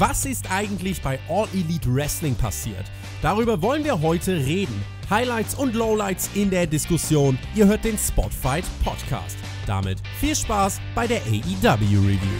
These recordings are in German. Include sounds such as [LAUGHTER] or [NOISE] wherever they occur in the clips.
Was ist eigentlich bei All Elite Wrestling passiert? Darüber wollen wir heute reden. Highlights und Lowlights in der Diskussion. Ihr hört den Spotfight Podcast. Damit viel Spaß bei der AEW Review.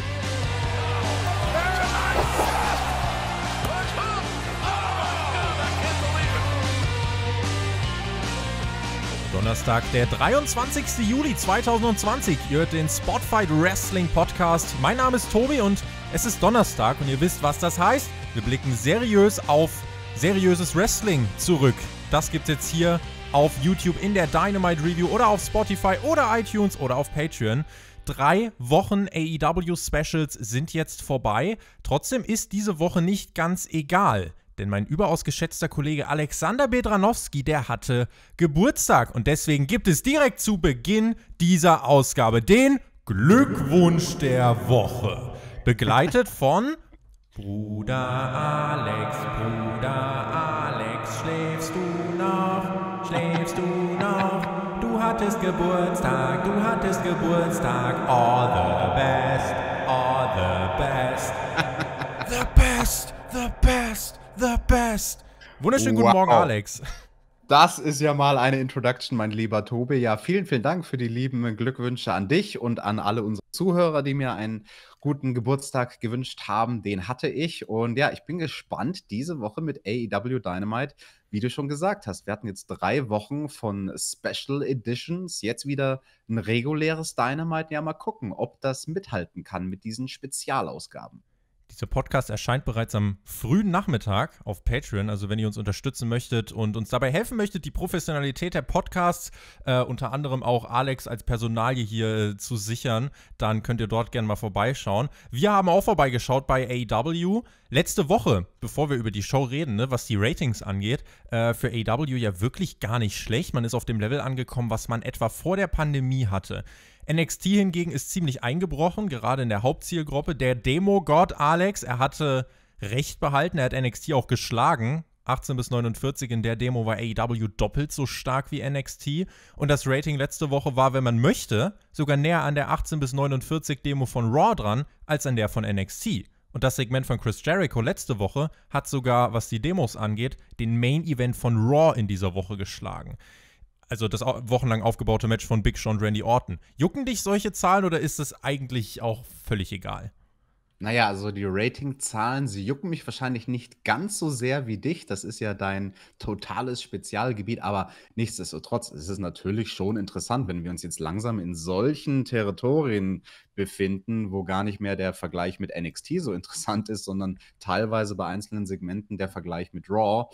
Donnerstag, der 23. Juli 2020. Ihr hört den Spotfight Wrestling Podcast. Mein Name ist Tobi und es ist Donnerstag und ihr wisst, was das heißt. Wir blicken seriös auf seriöses Wrestling zurück. Das gibt's jetzt hier auf YouTube in der Dynamite Review oder auf Spotify oder iTunes oder auf Patreon. Drei Wochen AEW Specials sind jetzt vorbei. Trotzdem ist diese Woche nicht ganz egal. Denn mein überaus geschätzter Kollege Alexander Bedranowski, der hatte Geburtstag. Und deswegen gibt es direkt zu Beginn dieser Ausgabe den Glückwunsch der Woche. Begleitet von Bruder Alex, Bruder Alex, schläfst du noch? Schläfst du noch? Du hattest Geburtstag, du hattest Geburtstag. All the best, all the best. [LAUGHS] the best, the best, the best. Wunderschönen guten Morgen, Alex. Das ist ja mal eine Introduction, mein lieber Tobi. Ja, vielen, vielen Dank für die lieben Glückwünsche an dich und an alle unsere Zuhörer, die mir einen guten Geburtstag gewünscht haben. Den hatte ich. Und ja, ich bin gespannt diese Woche mit AEW Dynamite, wie du schon gesagt hast. Wir hatten jetzt drei Wochen von Special Editions, jetzt wieder ein reguläres Dynamite. Ja, mal gucken, ob das mithalten kann mit diesen Spezialausgaben. Dieser Podcast erscheint bereits am frühen Nachmittag auf Patreon. Also wenn ihr uns unterstützen möchtet und uns dabei helfen möchtet, die Professionalität der Podcasts, äh, unter anderem auch Alex als Personalie hier äh, zu sichern, dann könnt ihr dort gerne mal vorbeischauen. Wir haben auch vorbeigeschaut bei AW. Letzte Woche, bevor wir über die Show reden, ne, was die Ratings angeht, äh, für AW ja wirklich gar nicht schlecht. Man ist auf dem Level angekommen, was man etwa vor der Pandemie hatte. NXT hingegen ist ziemlich eingebrochen, gerade in der Hauptzielgruppe. Der Demo-Gott Alex, er hatte Recht behalten, er hat NXT auch geschlagen. 18 bis 49 in der Demo war AEW doppelt so stark wie NXT. Und das Rating letzte Woche war, wenn man möchte, sogar näher an der 18 bis 49 Demo von Raw dran, als an der von NXT. Und das Segment von Chris Jericho letzte Woche hat sogar, was die Demos angeht, den Main Event von Raw in dieser Woche geschlagen also das wochenlang aufgebaute Match von Big Sean und Randy Orton. Jucken dich solche Zahlen oder ist es eigentlich auch völlig egal? Naja, also die Ratingzahlen, sie jucken mich wahrscheinlich nicht ganz so sehr wie dich. Das ist ja dein totales Spezialgebiet, aber nichtsdestotrotz es ist natürlich schon interessant, wenn wir uns jetzt langsam in solchen Territorien befinden, wo gar nicht mehr der Vergleich mit NXT so interessant ist, sondern teilweise bei einzelnen Segmenten der Vergleich mit Raw.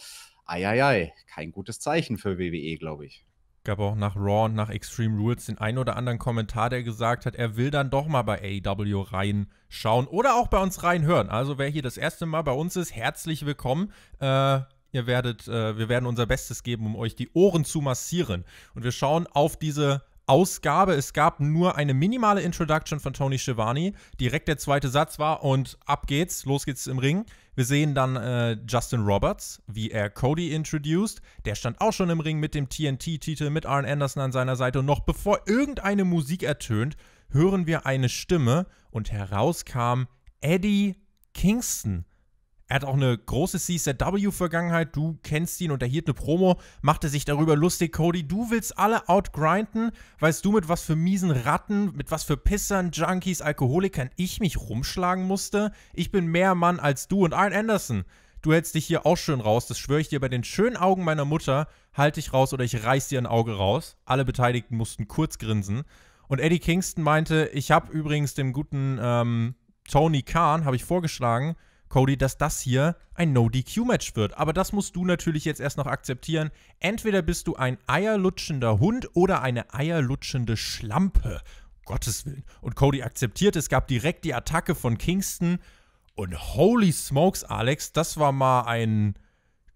Eieiei, kein gutes Zeichen für WWE, glaube ich. Gab auch nach Raw und nach Extreme Rules den ein oder anderen Kommentar, der gesagt hat, er will dann doch mal bei AEW reinschauen oder auch bei uns reinhören. Also wer hier das erste Mal bei uns ist, herzlich willkommen. Äh, ihr werdet, äh, wir werden unser Bestes geben, um euch die Ohren zu massieren. Und wir schauen auf diese Ausgabe. Es gab nur eine minimale Introduction von Tony Schiavone. Direkt der zweite Satz war und ab geht's, los geht's im Ring. Wir sehen dann äh, Justin Roberts, wie er Cody introduced. Der stand auch schon im Ring mit dem TNT-Titel, mit Arn Anderson an seiner Seite. Und noch bevor irgendeine Musik ertönt, hören wir eine Stimme und heraus kam Eddie Kingston. Er hat auch eine große CZW-Vergangenheit. Du kennst ihn und er hielt eine Promo, machte sich darüber lustig. Cody, du willst alle outgrinden. Weißt du, mit was für miesen Ratten, mit was für Pissern, Junkies, Alkoholikern ich mich rumschlagen musste? Ich bin mehr Mann als du und Arn Anderson. Du hältst dich hier auch schön raus. Das schwöre ich dir bei den schönen Augen meiner Mutter. Halte dich raus oder ich reiß dir ein Auge raus. Alle Beteiligten mussten kurz grinsen. Und Eddie Kingston meinte, ich habe übrigens dem guten ähm, Tony Khan, habe ich vorgeschlagen, Cody, dass das hier ein No-DQ-Match wird. Aber das musst du natürlich jetzt erst noch akzeptieren. Entweder bist du ein eierlutschender Hund oder eine eierlutschende Schlampe. Gottes Willen. Und Cody akzeptiert, es gab direkt die Attacke von Kingston. Und holy smokes, Alex, das war mal ein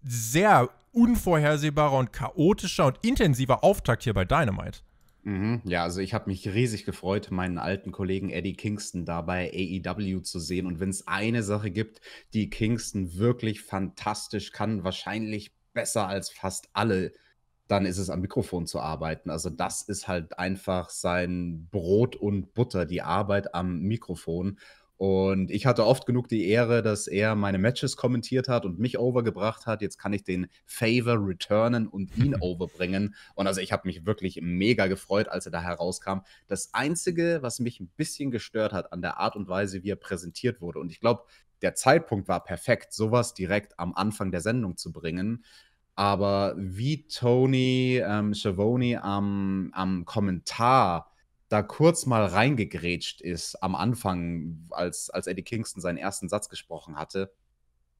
sehr unvorhersehbarer und chaotischer und intensiver Auftakt hier bei Dynamite. Mhm. Ja, also ich habe mich riesig gefreut, meinen alten Kollegen Eddie Kingston da bei AEW zu sehen. Und wenn es eine Sache gibt, die Kingston wirklich fantastisch kann, wahrscheinlich besser als fast alle, dann ist es am Mikrofon zu arbeiten. Also das ist halt einfach sein Brot und Butter, die Arbeit am Mikrofon. Und ich hatte oft genug die Ehre, dass er meine Matches kommentiert hat und mich overgebracht hat. Jetzt kann ich den Favor returnen und [LAUGHS] ihn overbringen. Und also ich habe mich wirklich mega gefreut, als er da herauskam. Das Einzige, was mich ein bisschen gestört hat an der Art und Weise, wie er präsentiert wurde, und ich glaube, der Zeitpunkt war perfekt, sowas direkt am Anfang der Sendung zu bringen. Aber wie Tony ähm, Schiavone am, am Kommentar da kurz mal reingegrätscht ist am Anfang, als, als Eddie Kingston seinen ersten Satz gesprochen hatte,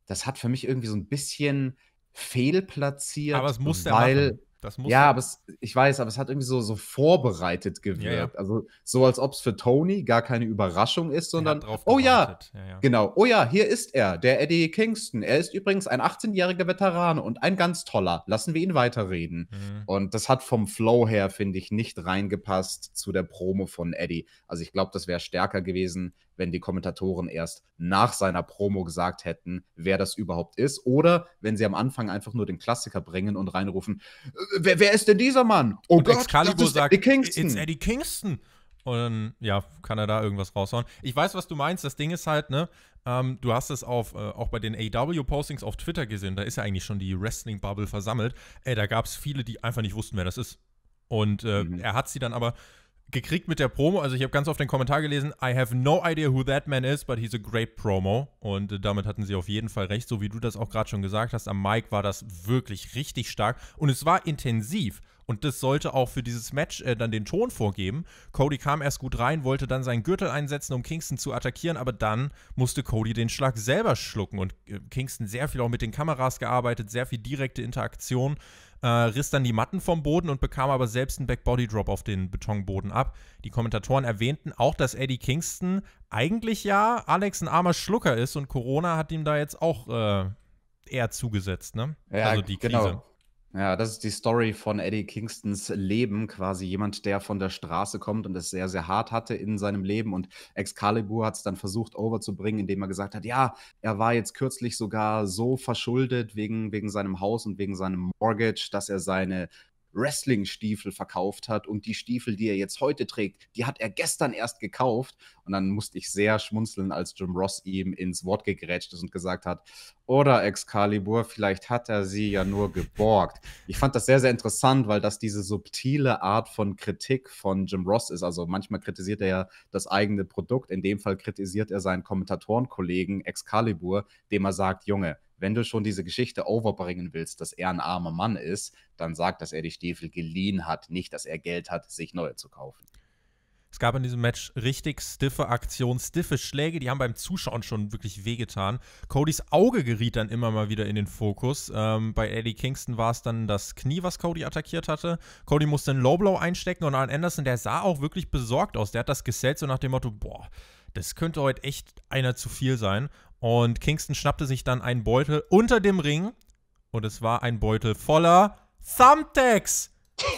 das hat für mich irgendwie so ein bisschen fehlplatziert. Aber es musste weil, das muss ja, aber es, ich weiß, aber es hat irgendwie so, so vorbereitet gewirkt. Ja, also so, als ob es für Tony gar keine Überraschung ist, sondern oh ja, ja, ja, genau, oh ja, hier ist er, der Eddie Kingston. Er ist übrigens ein 18-jähriger Veteran und ein ganz toller. Lassen wir ihn weiterreden. Mhm. Und das hat vom Flow her, finde ich, nicht reingepasst zu der Promo von Eddie. Also ich glaube, das wäre stärker gewesen, wenn die Kommentatoren erst nach seiner Promo gesagt hätten, wer das überhaupt ist. Oder wenn sie am Anfang einfach nur den Klassiker bringen und reinrufen, äh, wer, wer ist denn dieser Mann? Oh und Gott, Excalibur das ist sagt, Eddie Kingston. It's Eddie Kingston. Und ja, kann er da irgendwas raushauen. Ich weiß, was du meinst. Das Ding ist halt, ne, ähm, du hast es auf, äh, auch bei den AW-Postings auf Twitter gesehen. Da ist ja eigentlich schon die Wrestling-Bubble versammelt. Ey, da gab es viele, die einfach nicht wussten, wer das ist. Und äh, mhm. er hat sie dann aber gekriegt mit der Promo. Also ich habe ganz oft den Kommentar gelesen, I have no idea who that man is, but he's a great promo. Und äh, damit hatten sie auf jeden Fall recht, so wie du das auch gerade schon gesagt hast. Am Mike war das wirklich richtig stark und es war intensiv. Und das sollte auch für dieses Match äh, dann den Ton vorgeben. Cody kam erst gut rein, wollte dann seinen Gürtel einsetzen, um Kingston zu attackieren, aber dann musste Cody den Schlag selber schlucken. Und äh, Kingston sehr viel auch mit den Kameras gearbeitet, sehr viel direkte Interaktion äh, riss dann die Matten vom Boden und bekam aber selbst einen backbody drop auf den Betonboden ab. Die Kommentatoren erwähnten auch, dass Eddie Kingston eigentlich ja Alex ein armer Schlucker ist und Corona hat ihm da jetzt auch äh, eher zugesetzt, ne? Ja, also die genau. Krise. Genau. Ja, das ist die Story von Eddie Kingstons Leben, quasi jemand, der von der Straße kommt und es sehr, sehr hart hatte in seinem Leben. Und Excalibur hat es dann versucht, overzubringen, indem er gesagt hat, ja, er war jetzt kürzlich sogar so verschuldet wegen, wegen seinem Haus und wegen seinem Mortgage, dass er seine Wrestling-Stiefel verkauft hat und die Stiefel, die er jetzt heute trägt, die hat er gestern erst gekauft. Und dann musste ich sehr schmunzeln, als Jim Ross ihm ins Wort gegrätscht ist und gesagt hat, oder Excalibur, vielleicht hat er sie ja nur geborgt. Ich fand das sehr, sehr interessant, weil das diese subtile Art von Kritik von Jim Ross ist. Also manchmal kritisiert er ja das eigene Produkt, in dem Fall kritisiert er seinen Kommentatorenkollegen Excalibur, dem er sagt, Junge, wenn du schon diese Geschichte overbringen willst, dass er ein armer Mann ist, dann sag, dass er die Stiefel geliehen hat, nicht, dass er Geld hat, sich neue zu kaufen. Es gab in diesem Match richtig stiffe Aktionen, stiffe Schläge, die haben beim Zuschauen schon wirklich wehgetan. Codys Auge geriet dann immer mal wieder in den Fokus. Ähm, bei Eddie Kingston war es dann das Knie, was Cody attackiert hatte. Cody musste einen Lowblow einstecken und Arn Anderson, der sah auch wirklich besorgt aus. Der hat das gesellt so nach dem Motto, boah, das könnte heute echt einer zu viel sein. Und Kingston schnappte sich dann einen Beutel unter dem Ring und es war ein Beutel voller Thumbtacks.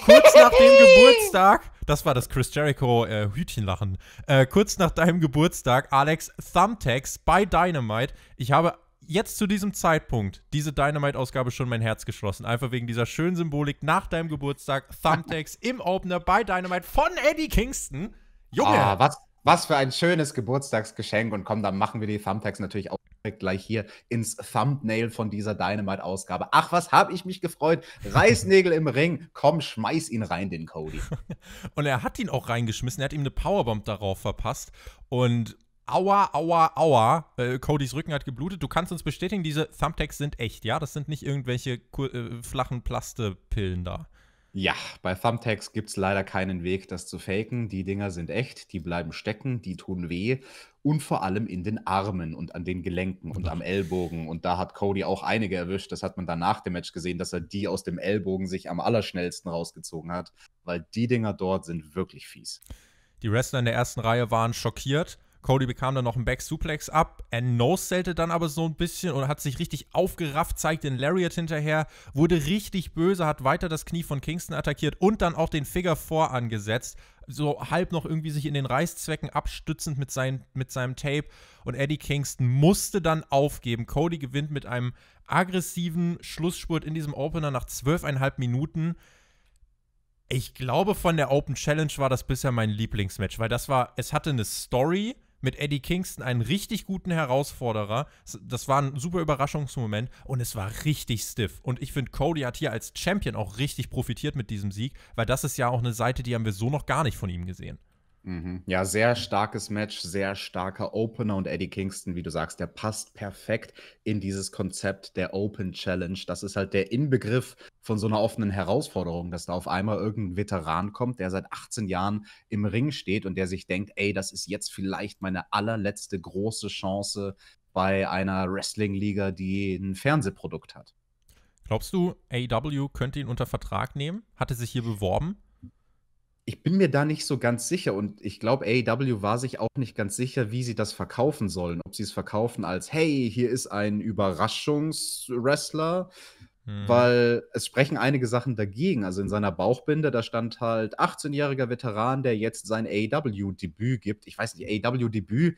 Kurz nach dem [LAUGHS] Geburtstag, das war das Chris Jericho äh, Hütchenlachen, äh, kurz nach deinem Geburtstag, Alex, Thumbtacks bei Dynamite. Ich habe jetzt zu diesem Zeitpunkt diese Dynamite-Ausgabe schon mein Herz geschlossen. Einfach wegen dieser schönen Symbolik nach deinem Geburtstag, Thumbtacks [LAUGHS] im Opener bei Dynamite von Eddie Kingston. Junge! Ah, was, was für ein schönes Geburtstagsgeschenk. Und komm, dann machen wir die Thumbtacks natürlich auch direkt gleich hier ins Thumbnail von dieser Dynamite-Ausgabe. Ach, was habe ich mich gefreut. Reißnägel im Ring. Komm, schmeiß ihn rein, den Cody. [LAUGHS] und er hat ihn auch reingeschmissen. Er hat ihm eine Powerbomb darauf verpasst. Und aua, aua, aua. Äh, Codys Rücken hat geblutet. Du kannst uns bestätigen, diese Thumbtacks sind echt, ja? Das sind nicht irgendwelche äh, flachen Plastepillen da. Ja, bei Thumbtacks gibt es leider keinen Weg, das zu faken. Die Dinger sind echt, die bleiben stecken, die tun weh und vor allem in den Armen und an den Gelenken und am Ellbogen. Und da hat Cody auch einige erwischt. Das hat man dann nach dem Match gesehen, dass er die aus dem Ellbogen sich am allerschnellsten rausgezogen hat, weil die Dinger dort sind wirklich fies. Die Wrestler in der ersten Reihe waren schockiert Cody bekam dann noch einen Back-Suplex ab. Er noselte dann aber so ein bisschen und hat sich richtig aufgerafft, zeigt den Lariat hinterher, wurde richtig böse, hat weiter das Knie von Kingston attackiert und dann auch den Figure 4 angesetzt. So halb noch irgendwie sich in den Reißzwecken abstützend mit, sein, mit seinem Tape. Und Eddie Kingston musste dann aufgeben. Cody gewinnt mit einem aggressiven Schlussspurt in diesem Opener nach zwölfeinhalb Minuten. Ich glaube, von der Open Challenge war das bisher mein Lieblingsmatch, weil das war, es hatte eine Story, mit Eddie Kingston einen richtig guten Herausforderer. Das war ein super Überraschungsmoment und es war richtig stiff. Und ich finde, Cody hat hier als Champion auch richtig profitiert mit diesem Sieg, weil das ist ja auch eine Seite, die haben wir so noch gar nicht von ihm gesehen. Mhm. Ja, sehr starkes Match, sehr starker Opener und Eddie Kingston, wie du sagst, der passt perfekt in dieses Konzept der Open Challenge. Das ist halt der Inbegriff von so einer offenen Herausforderung, dass da auf einmal irgendein Veteran kommt, der seit 18 Jahren im Ring steht und der sich denkt, ey, das ist jetzt vielleicht meine allerletzte große Chance bei einer Wrestling-Liga, die ein Fernsehprodukt hat. Glaubst du, AEW könnte ihn unter Vertrag nehmen? Hatte sich hier beworben? ich bin mir da nicht so ganz sicher und ich glaube, AEW war sich auch nicht ganz sicher, wie sie das verkaufen sollen. Ob sie es verkaufen als, hey, hier ist ein Überraschungswrestler, mhm. weil es sprechen einige Sachen dagegen. Also in seiner Bauchbinde, da stand halt 18-jähriger Veteran, der jetzt sein AEW-Debüt gibt. Ich weiß nicht, AEW-Debüt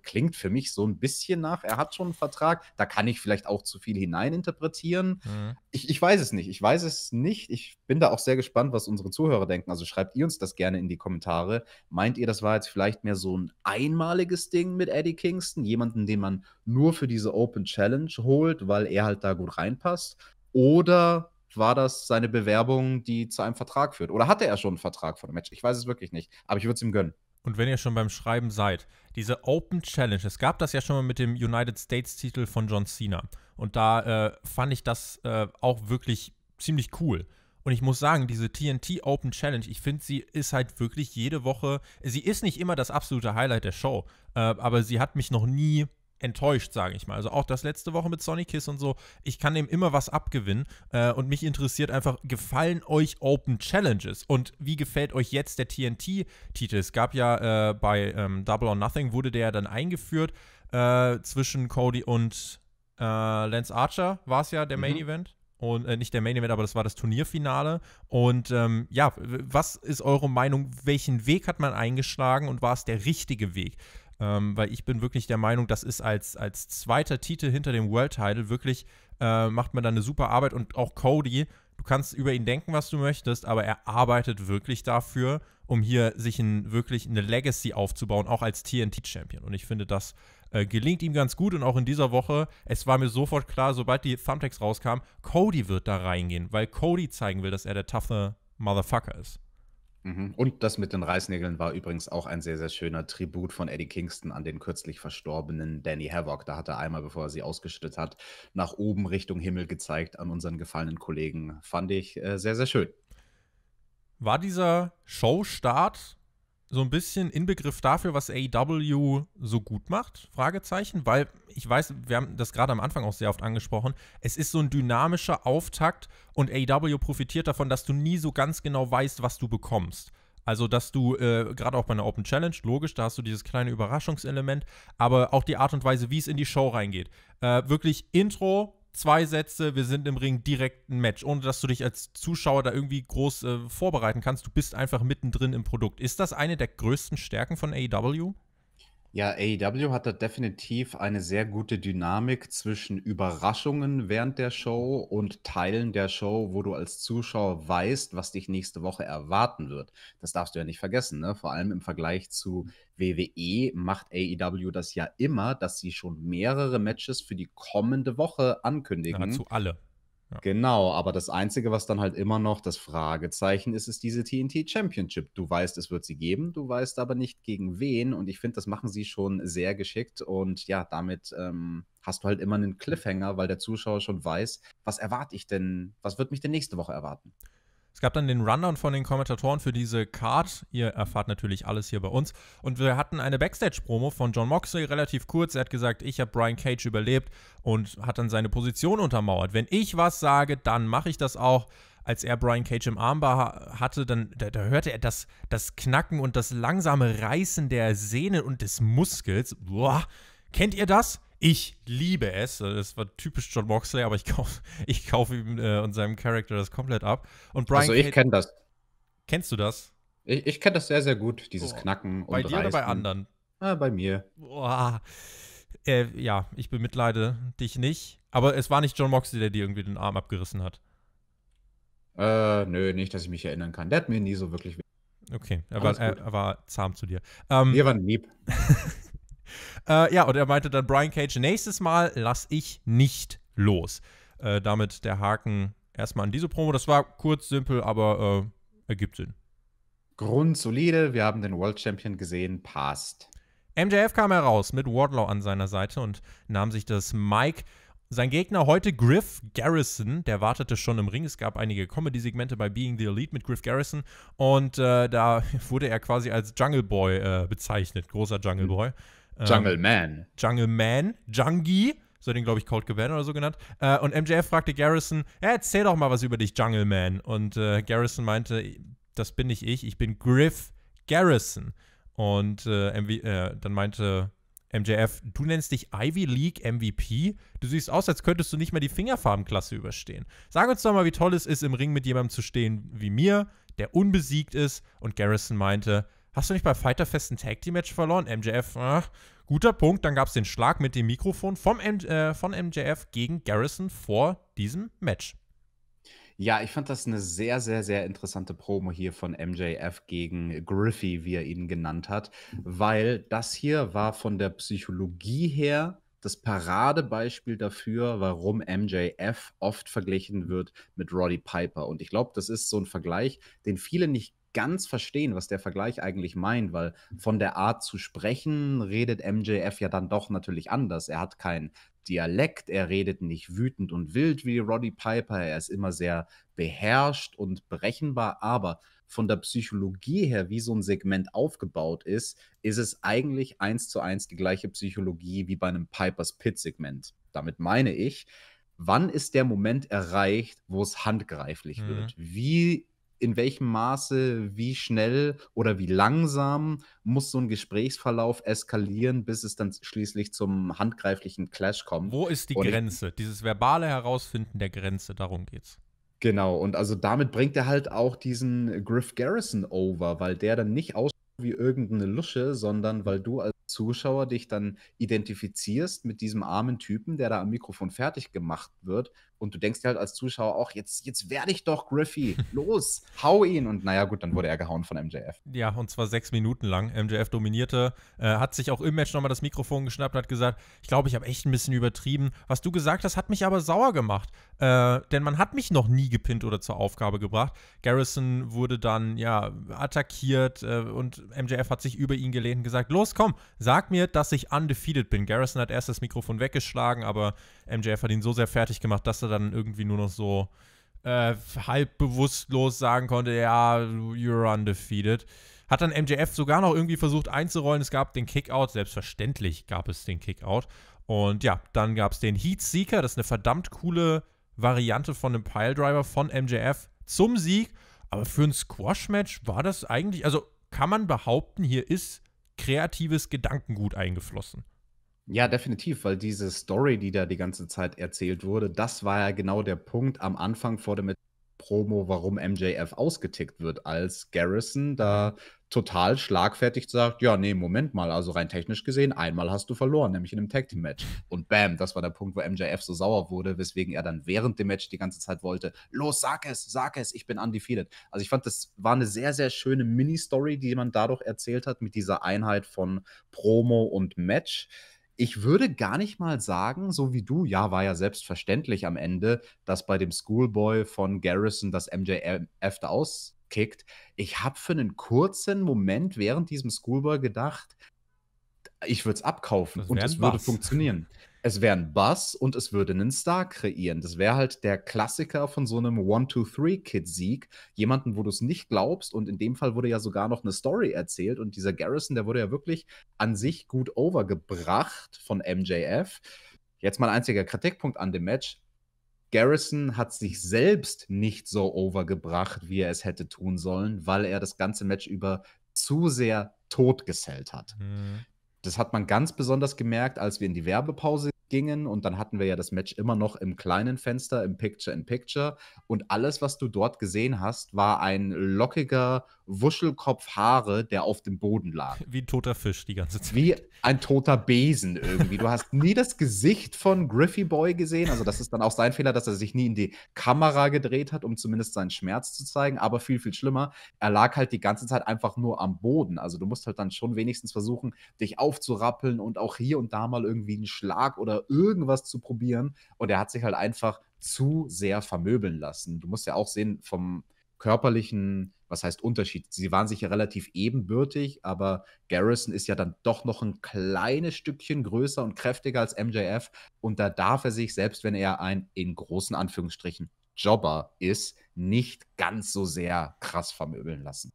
klingt für mich so ein bisschen nach, er hat schon einen Vertrag. Da kann ich vielleicht auch zu viel hineininterpretieren. Mhm. Ich, ich weiß es nicht. Ich weiß es nicht. Ich bin da auch sehr gespannt, was unsere Zuhörer denken. Also schreibt ihr uns das gerne in die Kommentare. Meint ihr, das war jetzt vielleicht mehr so ein einmaliges Ding mit Eddie Kingston? Jemanden, den man nur für diese Open Challenge holt, weil er halt da gut reinpasst? Oder war das seine Bewerbung, die zu einem Vertrag führt? Oder hatte er schon einen Vertrag vor dem Match? Ich weiß es wirklich nicht, aber ich würde es ihm gönnen. Und wenn ihr schon beim Schreiben seid, diese Open Challenge, es gab das ja schon mal mit dem United States-Titel von John Cena. Und da äh, fand ich das äh, auch wirklich ziemlich cool. Und ich muss sagen, diese TNT Open Challenge, ich finde, sie ist halt wirklich jede Woche, sie ist nicht immer das absolute Highlight der Show, äh, aber sie hat mich noch nie enttäuscht, sage ich mal. Also auch das letzte Woche mit Sonic Kiss und so, ich kann dem immer was abgewinnen äh, und mich interessiert einfach, gefallen euch Open Challenges und wie gefällt euch jetzt der TNT-Titel? Es gab ja äh, bei ähm, Double or Nothing wurde der dann eingeführt äh, zwischen Cody und äh, Lance Archer, war es ja der mhm. Main Event und äh, nicht der Main Event, aber das war das Turnierfinale. Und ähm, ja, was ist eure Meinung? Welchen Weg hat man eingeschlagen und war es der richtige Weg? Ähm, weil ich bin wirklich der Meinung, das ist als, als zweiter Titel hinter dem World Title wirklich, äh, macht man da eine super Arbeit und auch Cody, du kannst über ihn denken, was du möchtest, aber er arbeitet wirklich dafür, um hier sich ein, wirklich eine Legacy aufzubauen, auch als TNT-Champion. Und ich finde, das äh, gelingt ihm ganz gut und auch in dieser Woche, es war mir sofort klar, sobald die Thumbtacks rauskamen, Cody wird da reingehen, weil Cody zeigen will, dass er der toughe Motherfucker ist. Mhm. Und das mit den Reißnägeln war übrigens auch ein sehr, sehr schöner Tribut von Eddie Kingston an den kürzlich verstorbenen Danny Havoc. Da hat er einmal, bevor er sie ausgeschüttet hat, nach oben Richtung Himmel gezeigt an unseren gefallenen Kollegen. Fand ich äh, sehr, sehr schön. War dieser Showstart so ein bisschen Inbegriff dafür, was AEW so gut macht? Fragezeichen, weil ich weiß, wir haben das gerade am Anfang auch sehr oft angesprochen. Es ist so ein dynamischer Auftakt und AEW profitiert davon, dass du nie so ganz genau weißt, was du bekommst. Also, dass du äh, gerade auch bei einer Open Challenge, logisch, da hast du dieses kleine Überraschungselement, aber auch die Art und Weise, wie es in die Show reingeht. Äh, wirklich Intro, zwei Sätze, wir sind im Ring direkt ein Match, ohne dass du dich als Zuschauer da irgendwie groß äh, vorbereiten kannst. Du bist einfach mittendrin im Produkt. Ist das eine der größten Stärken von AEW? Ja, AEW hat da definitiv eine sehr gute Dynamik zwischen Überraschungen während der Show und Teilen der Show, wo du als Zuschauer weißt, was dich nächste Woche erwarten wird. Das darfst du ja nicht vergessen. Ne? Vor allem im Vergleich zu WWE macht AEW das ja immer, dass sie schon mehrere Matches für die kommende Woche ankündigen. Nahezu alle. Genau, aber das Einzige, was dann halt immer noch das Fragezeichen ist, ist diese TNT Championship. Du weißt, es wird sie geben, du weißt aber nicht gegen wen und ich finde, das machen sie schon sehr geschickt und ja, damit ähm, hast du halt immer einen Cliffhanger, weil der Zuschauer schon weiß, was erwarte ich denn, was wird mich denn nächste Woche erwarten. Es gab dann den Rundown von den Kommentatoren für diese Card. Ihr erfahrt natürlich alles hier bei uns. Und wir hatten eine Backstage-Promo von John Moxley, relativ kurz. Er hat gesagt, ich habe Brian Cage überlebt und hat dann seine Position untermauert. Wenn ich was sage, dann mache ich das auch als er Brian Cage im Armbar hatte, dann da, da, hörte er das, das Knacken und das langsame Reißen der Sehnen und des Muskels. Boah, kennt ihr das? Ich liebe es. Also, das war typisch John Moxley, aber ich kaufe [LAUGHS] ich kauf ihm äh, und seinem Charakter das komplett ab. Und Brian also ich kenne das. Kennst du das? Ich, ich kenne das sehr, sehr gut, dieses oh. Knacken und Bei dir Reißen. oder bei anderen? Ah, bei mir. Boah. Äh, ja, ich bemitleide dich nicht. Aber es war nicht John Moxley, der dir irgendwie den Arm abgerissen hat. Äh, nö, nicht, dass ich mich erinnern kann. Der hat mir nie so wirklich. Okay, er war, er, er war zahm zu dir. Ähm, Wir waren lieb. [LAUGHS] Äh, ja, und er meinte dann Brian Cage, nächstes Mal lass ich nicht los. Äh, damit der Haken erstmal an diese Promo. Das war kurz, simpel, aber äh, ergibt Sinn. Grundsolide, wir haben den World Champion gesehen, passt. MJF kam heraus mit Wardlaw an seiner Seite und nahm sich das Mike. Sein Gegner heute Griff Garrison, der wartete schon im Ring. Es gab einige Comedy-Segmente bei Being the Elite mit Griff Garrison und äh, da [LAUGHS] wurde er quasi als Jungle Boy äh, bezeichnet, großer Jungle mhm. Boy. Ähm, Jungle Man. Jungle Man, Jungie, so den, glaube ich, Cold Cabana oder so genannt. Äh, und MJF fragte Garrison, ja, erzähl doch mal was über dich, Jungle Man. Und äh, Garrison meinte, das bin nicht ich, ich bin Griff Garrison. Und äh, MV, äh, dann meinte MJF, du nennst dich Ivy League MVP? Du siehst aus, als könntest du nicht mal die Fingerfarbenklasse überstehen. Sag uns doch mal, wie toll es ist, im Ring mit jemandem zu stehen wie mir, der unbesiegt ist. Und Garrison meinte, Hast du nicht bei Fighter Fest ein Tag Team Match verloren? MJF, ach, äh, guter Punkt. Dann gab es den Schlag mit dem Mikrofon vom M äh, von MJF gegen Garrison vor diesem Match. Ja, ich fand das eine sehr, sehr, sehr interessante Promo hier von MJF gegen Griffey, wie er ihn genannt hat, weil das hier war von der Psychologie her das Paradebeispiel dafür, warum MJF oft verglichen wird mit Roddy Piper. Und ich glaube, das ist so ein Vergleich, den viele nicht ganz verstehen, was der Vergleich eigentlich meint, weil von der Art zu sprechen redet MJF ja dann doch natürlich anders. Er hat keinen Dialekt, er redet nicht wütend und wild wie Roddy Piper, er ist immer sehr beherrscht und berechenbar, aber von der Psychologie her, wie so ein Segment aufgebaut ist, ist es eigentlich eins zu eins die gleiche Psychologie wie bei einem Pipers Pit-Segment. Damit meine ich, wann ist der Moment erreicht, wo es handgreiflich mhm. wird? Wie in welchem Maße, wie schnell oder wie langsam muss so ein Gesprächsverlauf eskalieren, bis es dann schließlich zum handgreiflichen Clash kommt. Wo ist die und Grenze? Dieses verbale Herausfinden der Grenze, darum geht's. Genau, und also damit bringt er halt auch diesen Griff Garrison over, weil der dann nicht aus wie irgendeine Lusche, sondern weil du als Zuschauer dich dann identifizierst mit diesem armen Typen, der da am Mikrofon fertig gemacht wird und du denkst dir halt als Zuschauer auch, jetzt, jetzt werde ich doch Griffey. Los, [LAUGHS] hau ihn. Und naja, gut, dann wurde er gehauen von MJF. Ja, und zwar sechs Minuten lang. MJF dominierte, äh, hat sich auch im Match nochmal das Mikrofon geschnappt und hat gesagt, ich glaube, ich habe echt ein bisschen übertrieben. Was du gesagt hast, hat mich aber sauer gemacht. Äh, denn man hat mich noch nie gepinnt oder zur Aufgabe gebracht. Garrison wurde dann, ja, attackiert äh, und MJF hat sich über ihn gelehnt und gesagt, los, komm, sag mir, dass ich undefeated bin. Garrison hat erst das Mikrofon weggeschlagen, aber MJF hat ihn so sehr fertig gemacht, dass er er dann irgendwie nur noch so äh, halb bewusstlos sagen konnte, ja, you're undefeated. Hat dann MJF sogar noch irgendwie versucht einzurollen. Es gab den Kickout, selbstverständlich gab es den Kickout. Und ja, dann gab es den Heat Seeker, das ist eine verdammt coole Variante von einem Piledriver von MJF zum Sieg. Aber für ein Squash-Match war das eigentlich, also kann man behaupten, hier ist kreatives Gedankengut eingeflossen. Ja, definitiv, weil diese Story, die da die ganze Zeit erzählt wurde, das war ja genau der Punkt am Anfang vor der Promo, warum MJF ausgetickt wird, als Garrison da mhm. total schlagfertig sagt, ja, nee, Moment mal, also rein technisch gesehen, einmal hast du verloren, nämlich in einem Tag Team Match. Und bam, das war der Punkt, wo MJF so sauer wurde, weswegen er dann während dem Match die ganze Zeit wollte, los, sag es, sag es, ich bin undefeated. Also ich fand, das war eine sehr, sehr schöne Mini-Story, die man dadurch erzählt hat, mit dieser Einheit von Promo und Match ich würde gar nicht mal sagen, so wie du, ja, war ja selbstverständlich am Ende, dass bei dem Schoolboy von Garrison das MJF da auskickt. Ich habe für einen kurzen Moment während diesem Schoolboy gedacht, ich würde es abkaufen und es würde funktionieren es wäre ein Buzz und es würde einen Star kreieren. Das wäre halt der Klassiker von so einem One-Two-Three-Kid-Sieg. Jemanden, wo du es nicht glaubst. Und in dem Fall wurde ja sogar noch eine Story erzählt. Und dieser Garrison, der wurde ja wirklich an sich gut overgebracht von MJF. Jetzt mein einziger Kritikpunkt an dem Match. Garrison hat sich selbst nicht so overgebracht, wie er es hätte tun sollen, weil er das ganze Match über zu sehr totgesellt hat. Mhm. Das hat man ganz besonders gemerkt, als wir in die Werbepause gingen. Und dann hatten wir ja das Match immer noch im kleinen Fenster, im Picture-in-Picture. -Picture. Und alles, was du dort gesehen hast, war ein lockiger Wuschelkopfhaare, der auf dem Boden lag. Wie ein toter Fisch die ganze Zeit. Wie ein toter Besen irgendwie. Du hast nie das Gesicht von Griffey Boy gesehen. Also, das ist dann auch sein Fehler, dass er sich nie in die Kamera gedreht hat, um zumindest seinen Schmerz zu zeigen. Aber viel, viel schlimmer, er lag halt die ganze Zeit einfach nur am Boden. Also, du musst halt dann schon wenigstens versuchen, dich aufzurappeln und auch hier und da mal irgendwie einen Schlag oder irgendwas zu probieren. Und er hat sich halt einfach zu sehr vermöbeln lassen. Du musst ja auch sehen, vom körperlichen was heißt Unterschied? Sie waren sich ja relativ ebenbürtig, aber Garrison ist ja dann doch noch ein kleines Stückchen größer und kräftiger als MJF. Und da darf er sich, selbst wenn er ein in großen Anführungsstrichen Jobber ist, nicht ganz so sehr krass vermöbeln lassen.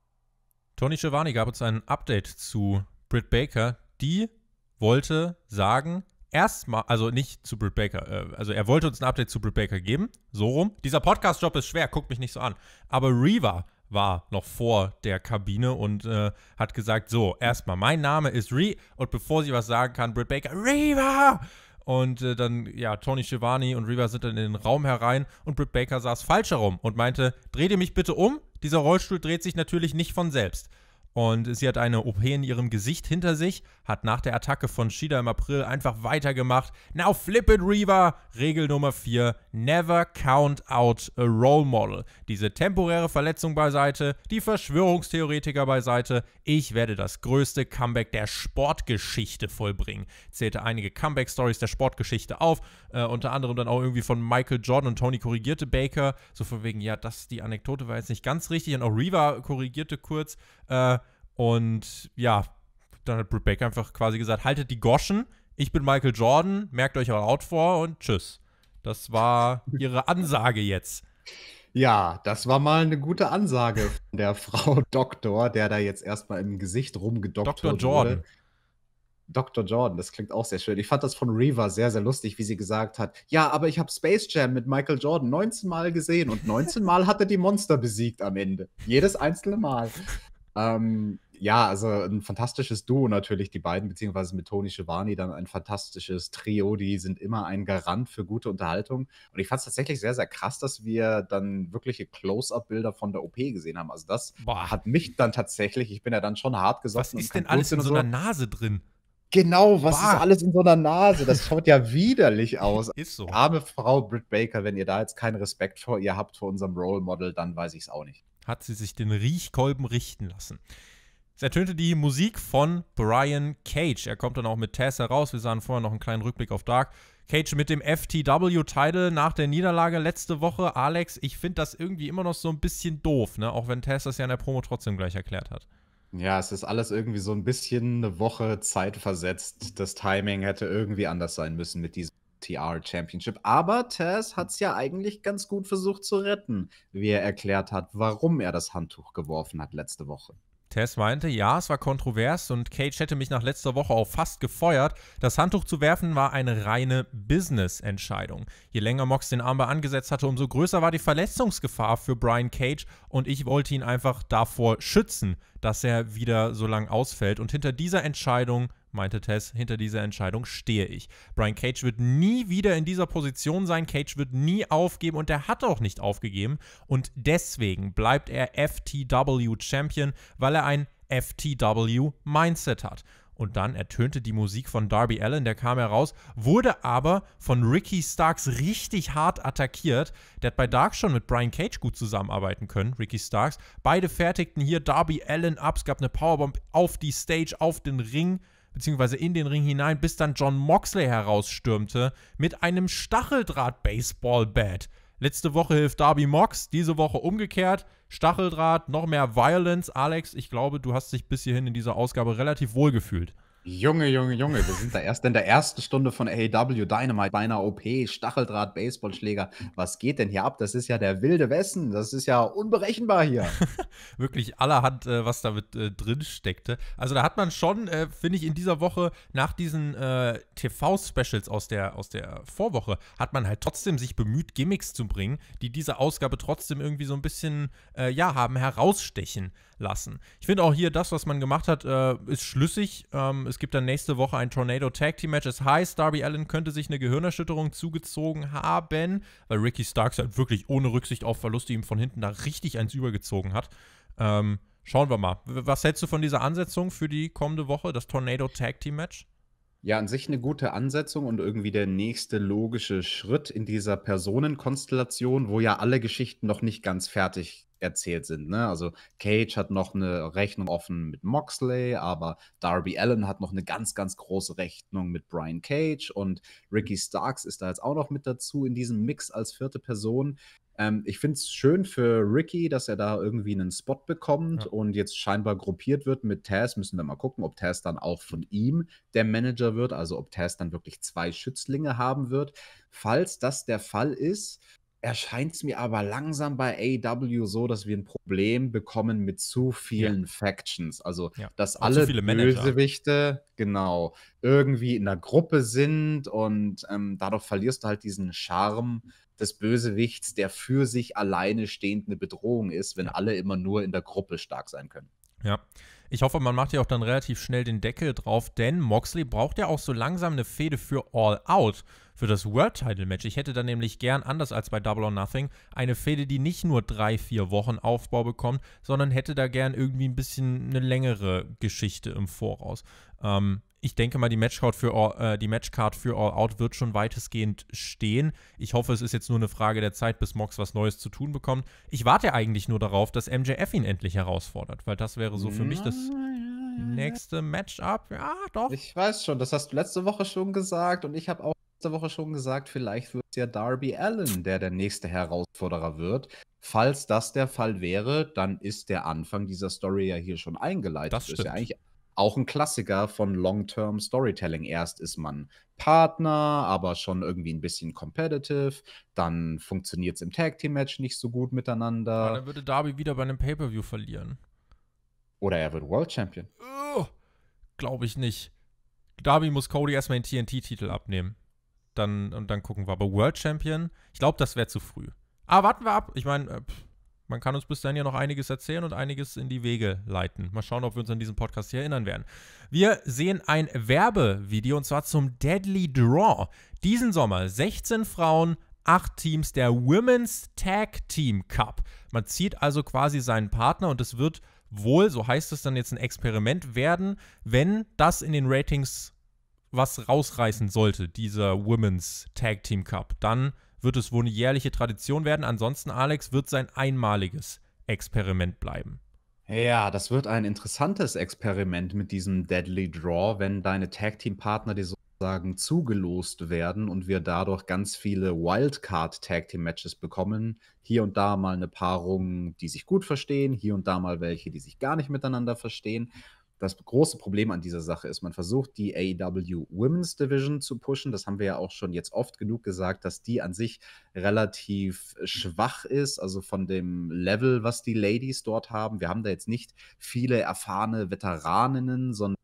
Tony Schiavone gab uns ein Update zu Britt Baker. Die wollte sagen, erstmal, also nicht zu Britt Baker, äh, also er wollte uns ein Update zu Britt Baker geben, so rum. Dieser Podcast-Job ist schwer, guckt mich nicht so an. Aber Reva war noch vor der Kabine und äh, hat gesagt, so, erstmal, mein Name ist Ree und bevor sie was sagen kann, Britt Baker, Reva! Und äh, dann, ja, Tony Schiavone und Reva sind dann in den Raum herein und Britt Baker saß falsch herum und meinte, dreh dir mich bitte um. Dieser Rollstuhl dreht sich natürlich nicht von selbst. Und sie hat eine OP in ihrem Gesicht hinter sich, hat nach der Attacke von Shida im April einfach weitergemacht. Now flip it, Reva! Regel Nummer 4, never count out a role model. Diese temporäre Verletzung beiseite, die Verschwörungstheoretiker beiseite. Ich werde das größte Comeback der Sportgeschichte vollbringen. Zählte einige Comeback-Stories der Sportgeschichte auf, äh, unter anderem dann auch irgendwie von Michael Jordan und Tony korrigierte Baker, so von wegen, ja, das, die Anekdote war jetzt nicht ganz richtig. Und auch Reva korrigierte kurz, äh, und ja, dann hat Britt Baker einfach quasi gesagt, haltet die Goschen, ich bin Michael Jordan, merkt euch euer Out vor und tschüss. Das war ihre Ansage jetzt. Ja, das war mal eine gute Ansage von der [LAUGHS] Frau Doktor, der da jetzt erstmal im Gesicht rumgedockt wurde. Dr. Jordan. Dr. Jordan, das klingt auch sehr schön. Ich fand das von Reva sehr, sehr lustig, wie sie gesagt hat: Ja, aber ich habe Space Jam mit Michael Jordan 19 Mal gesehen und 19 Mal hat er die Monster besiegt am Ende. Jedes einzelne Mal. [LAUGHS] Ähm, ja, also ein fantastisches Duo natürlich, die beiden, beziehungsweise mit Toni Schiavani dann ein fantastisches Trio. Die sind immer ein Garant für gute Unterhaltung. Und ich fand es tatsächlich sehr, sehr krass, dass wir dann wirkliche Close-Up-Bilder von der OP gesehen haben. Also das Boah. hat mich dann tatsächlich, ich bin ja dann schon hart gesoffen. Was ist denn alles in so einer Nase drin? Genau, was Boah. ist alles in so einer Nase? Das schaut ja widerlich [LAUGHS] aus. Ist so. Arme Frau Britt Baker, wenn ihr da jetzt keinen Respekt vor ihr habt, vor unserem Role Model, dann weiß ich es auch nicht. Hat sie sich den Riechkolben richten lassen. Es ertönte die Musik von Brian Cage. Er kommt dann auch mit Tess heraus. Wir sahen vorher noch einen kleinen Rückblick auf Dark. Cage mit dem FTW-Title nach der Niederlage letzte Woche. Alex, ich finde das irgendwie immer noch so ein bisschen doof, ne? Auch wenn Tess das ja in der Promo trotzdem gleich erklärt hat. Ja, es ist alles irgendwie so ein bisschen eine Woche Zeit versetzt. Das Timing hätte irgendwie anders sein müssen mit diesem TR Championship. Aber Tess hat es ja eigentlich ganz gut versucht zu retten, wie er erklärt hat, warum er das Handtuch geworfen hat letzte Woche. Tess meinte, ja, es war kontrovers und Cage hätte mich nach letzter Woche auch fast gefeuert. Das Handtuch zu werfen war eine reine Business-Entscheidung. Je länger Mox den Armbar angesetzt hatte, umso größer war die Verletzungsgefahr für Brian Cage und ich wollte ihn einfach davor schützen, dass er wieder so lang ausfällt. Und hinter dieser Entscheidung meinte Tess, hinter dieser Entscheidung stehe ich. Brian Cage wird nie wieder in dieser Position sein. Cage wird nie aufgeben und er hat auch nicht aufgegeben. Und deswegen bleibt er FTW Champion, weil er ein FTW Mindset hat. Und dann ertönte die Musik von Darby Allen, der kam heraus, wurde aber von Ricky Starks richtig hart attackiert. Der hat bei Dark schon mit Brian Cage gut zusammenarbeiten können, Ricky Starks. Beide fertigten hier Darby Allen ab. Es gab eine Powerbomb auf die Stage, auf den Ring beziehungsweise in den Ring hinein, bis dann John Moxley herausstürmte mit einem Stacheldraht-Baseball-Bat. Letzte Woche hilft Darby Mox, diese Woche umgekehrt. Stacheldraht, noch mehr Violence. Alex, ich glaube, du hast dich bis hierhin in dieser Ausgabe relativ wohl gefühlt. Junge, Junge, Junge, wir sind da erst in der ersten Stunde von AW e Dynamite, beinahe OP, Stacheldraht, Baseballschläger. Was geht denn hier ab? Das ist ja der wilde Wessen. Das ist ja unberechenbar hier. [LAUGHS] Wirklich allerhand, äh, was damit äh, drin steckte. Also da hat man schon, äh, finde ich, in dieser Woche nach diesen äh, TV-Specials aus der, aus der Vorwoche, hat man halt trotzdem sich bemüht, Gimmicks zu bringen, die diese Ausgabe trotzdem irgendwie so ein bisschen, äh, ja, haben herausstechen lassen. Ich finde auch hier das, was man gemacht hat, äh, ist schlüssig. Ähm, es gibt dann nächste Woche ein Tornado Tag Team Match. Es heißt, Darby Allen könnte sich eine Gehirnerschütterung zugezogen haben, weil Ricky Starks halt wirklich ohne Rücksicht auf Verluste ihm von hinten da richtig eins übergezogen hat. Ähm, schauen wir mal. Was hältst du von dieser Ansetzung für die kommende Woche, das Tornado Tag Team Match? Ja, an sich eine gute Ansetzung und irgendwie der nächste logische Schritt in dieser Personenkonstellation, wo ja alle Geschichten noch nicht ganz fertig erzählt sind. Ne? Also Cage hat noch eine Rechnung offen mit Moxley, aber Darby Allen hat noch eine ganz, ganz große Rechnung mit Brian Cage und Ricky Starks ist da jetzt auch noch mit dazu in diesem Mix als vierte Person. Ähm, ich finde es schön für Ricky, dass er da irgendwie einen Spot bekommt ja. und jetzt scheinbar gruppiert wird mit Taz. Müssen wir mal gucken, ob Taz dann auch von ihm der Manager wird, also ob Taz dann wirklich zwei Schützlinge haben wird. Falls das der Fall ist, erscheint es mir aber langsam bei AW so, dass wir ein Problem bekommen mit zu vielen ja. Factions. Also, ja. dass und alle Bösewichte, genau, irgendwie in einer Gruppe sind und ähm, dadurch verlierst du halt diesen Charme des Bösewichts, der für sich alleine stehend eine Bedrohung ist, wenn alle immer nur in der Gruppe stark sein können. Ja. Ich hoffe, man macht ja auch dann relativ schnell den Deckel drauf, denn Moxley braucht ja auch so langsam eine Fehde für All Out für das World Title Match. Ich hätte da nämlich gern, anders als bei Double or Nothing, eine Fehde, die nicht nur drei, vier Wochen Aufbau bekommt, sondern hätte da gern irgendwie ein bisschen eine längere Geschichte im Voraus. Ähm, ich denke mal, die Matchcard für All, äh, die Matchcard für All Out wird schon weitestgehend stehen. Ich hoffe, es ist jetzt nur eine Frage der Zeit, bis Mox was Neues zu tun bekommt. Ich warte eigentlich nur darauf, dass MJF ihn endlich herausfordert, weil das wäre so für mich das nächste Matchup. Ja, doch. Ich weiß schon, das hast du letzte Woche schon gesagt und ich habe auch letzte Woche schon gesagt, vielleicht wird es ja Darby Allen, der der nächste Herausforderer wird. Falls das der Fall wäre, dann ist der Anfang dieser Story ja hier schon eingeleitet. Das stimmt. ist ja eigentlich auch ein Klassiker von Long-Term Storytelling. Erst ist man Partner, aber schon irgendwie ein bisschen competitive. Dann funktioniert es im Tag-Team-Match nicht so gut miteinander. Ja, dann würde Darby wieder bei einem Pay-Per-View verlieren. Oder er wird World Champion. Oh, Glaube ich nicht. Darby muss Cody erstmal den TNT-Titel abnehmen dann, und dann gucken wir. Aber World Champion, ich glaube, das wäre zu früh. Aber ah, warten wir ab. Ich meine, äh, man kann uns bis dahin ja noch einiges erzählen und einiges in die Wege leiten. Mal schauen, ob wir uns an diesen Podcast hier erinnern werden. Wir sehen ein Werbevideo und zwar zum Deadly Draw. Diesen Sommer 16 Frauen, 8 Teams der Women's Tag Team Cup. Man zieht also quasi seinen Partner und es wird wohl, so heißt es dann jetzt, ein Experiment werden, wenn das in den Ratings was rausreißen sollte, dieser Women's Tag Team Cup, dann wird es wohl eine jährliche Tradition werden. Ansonsten, Alex, wird sein einmaliges Experiment bleiben. Ja, das wird ein interessantes Experiment mit diesem Deadly Draw, wenn deine Tag Team Partner dir sozusagen zugelost werden und wir dadurch ganz viele Wildcard Tag Team Matches bekommen. Hier und da mal eine Paarung, die sich gut verstehen, hier und da mal welche, die sich gar nicht miteinander verstehen das große Problem an dieser Sache ist, man versucht die AEW Women's Division zu pushen. Das haben wir ja auch schon jetzt oft genug gesagt, dass die an sich relativ schwach ist, also von dem Level, was die Ladies dort haben. Wir haben da jetzt nicht viele erfahrene Veteraninnen, sondern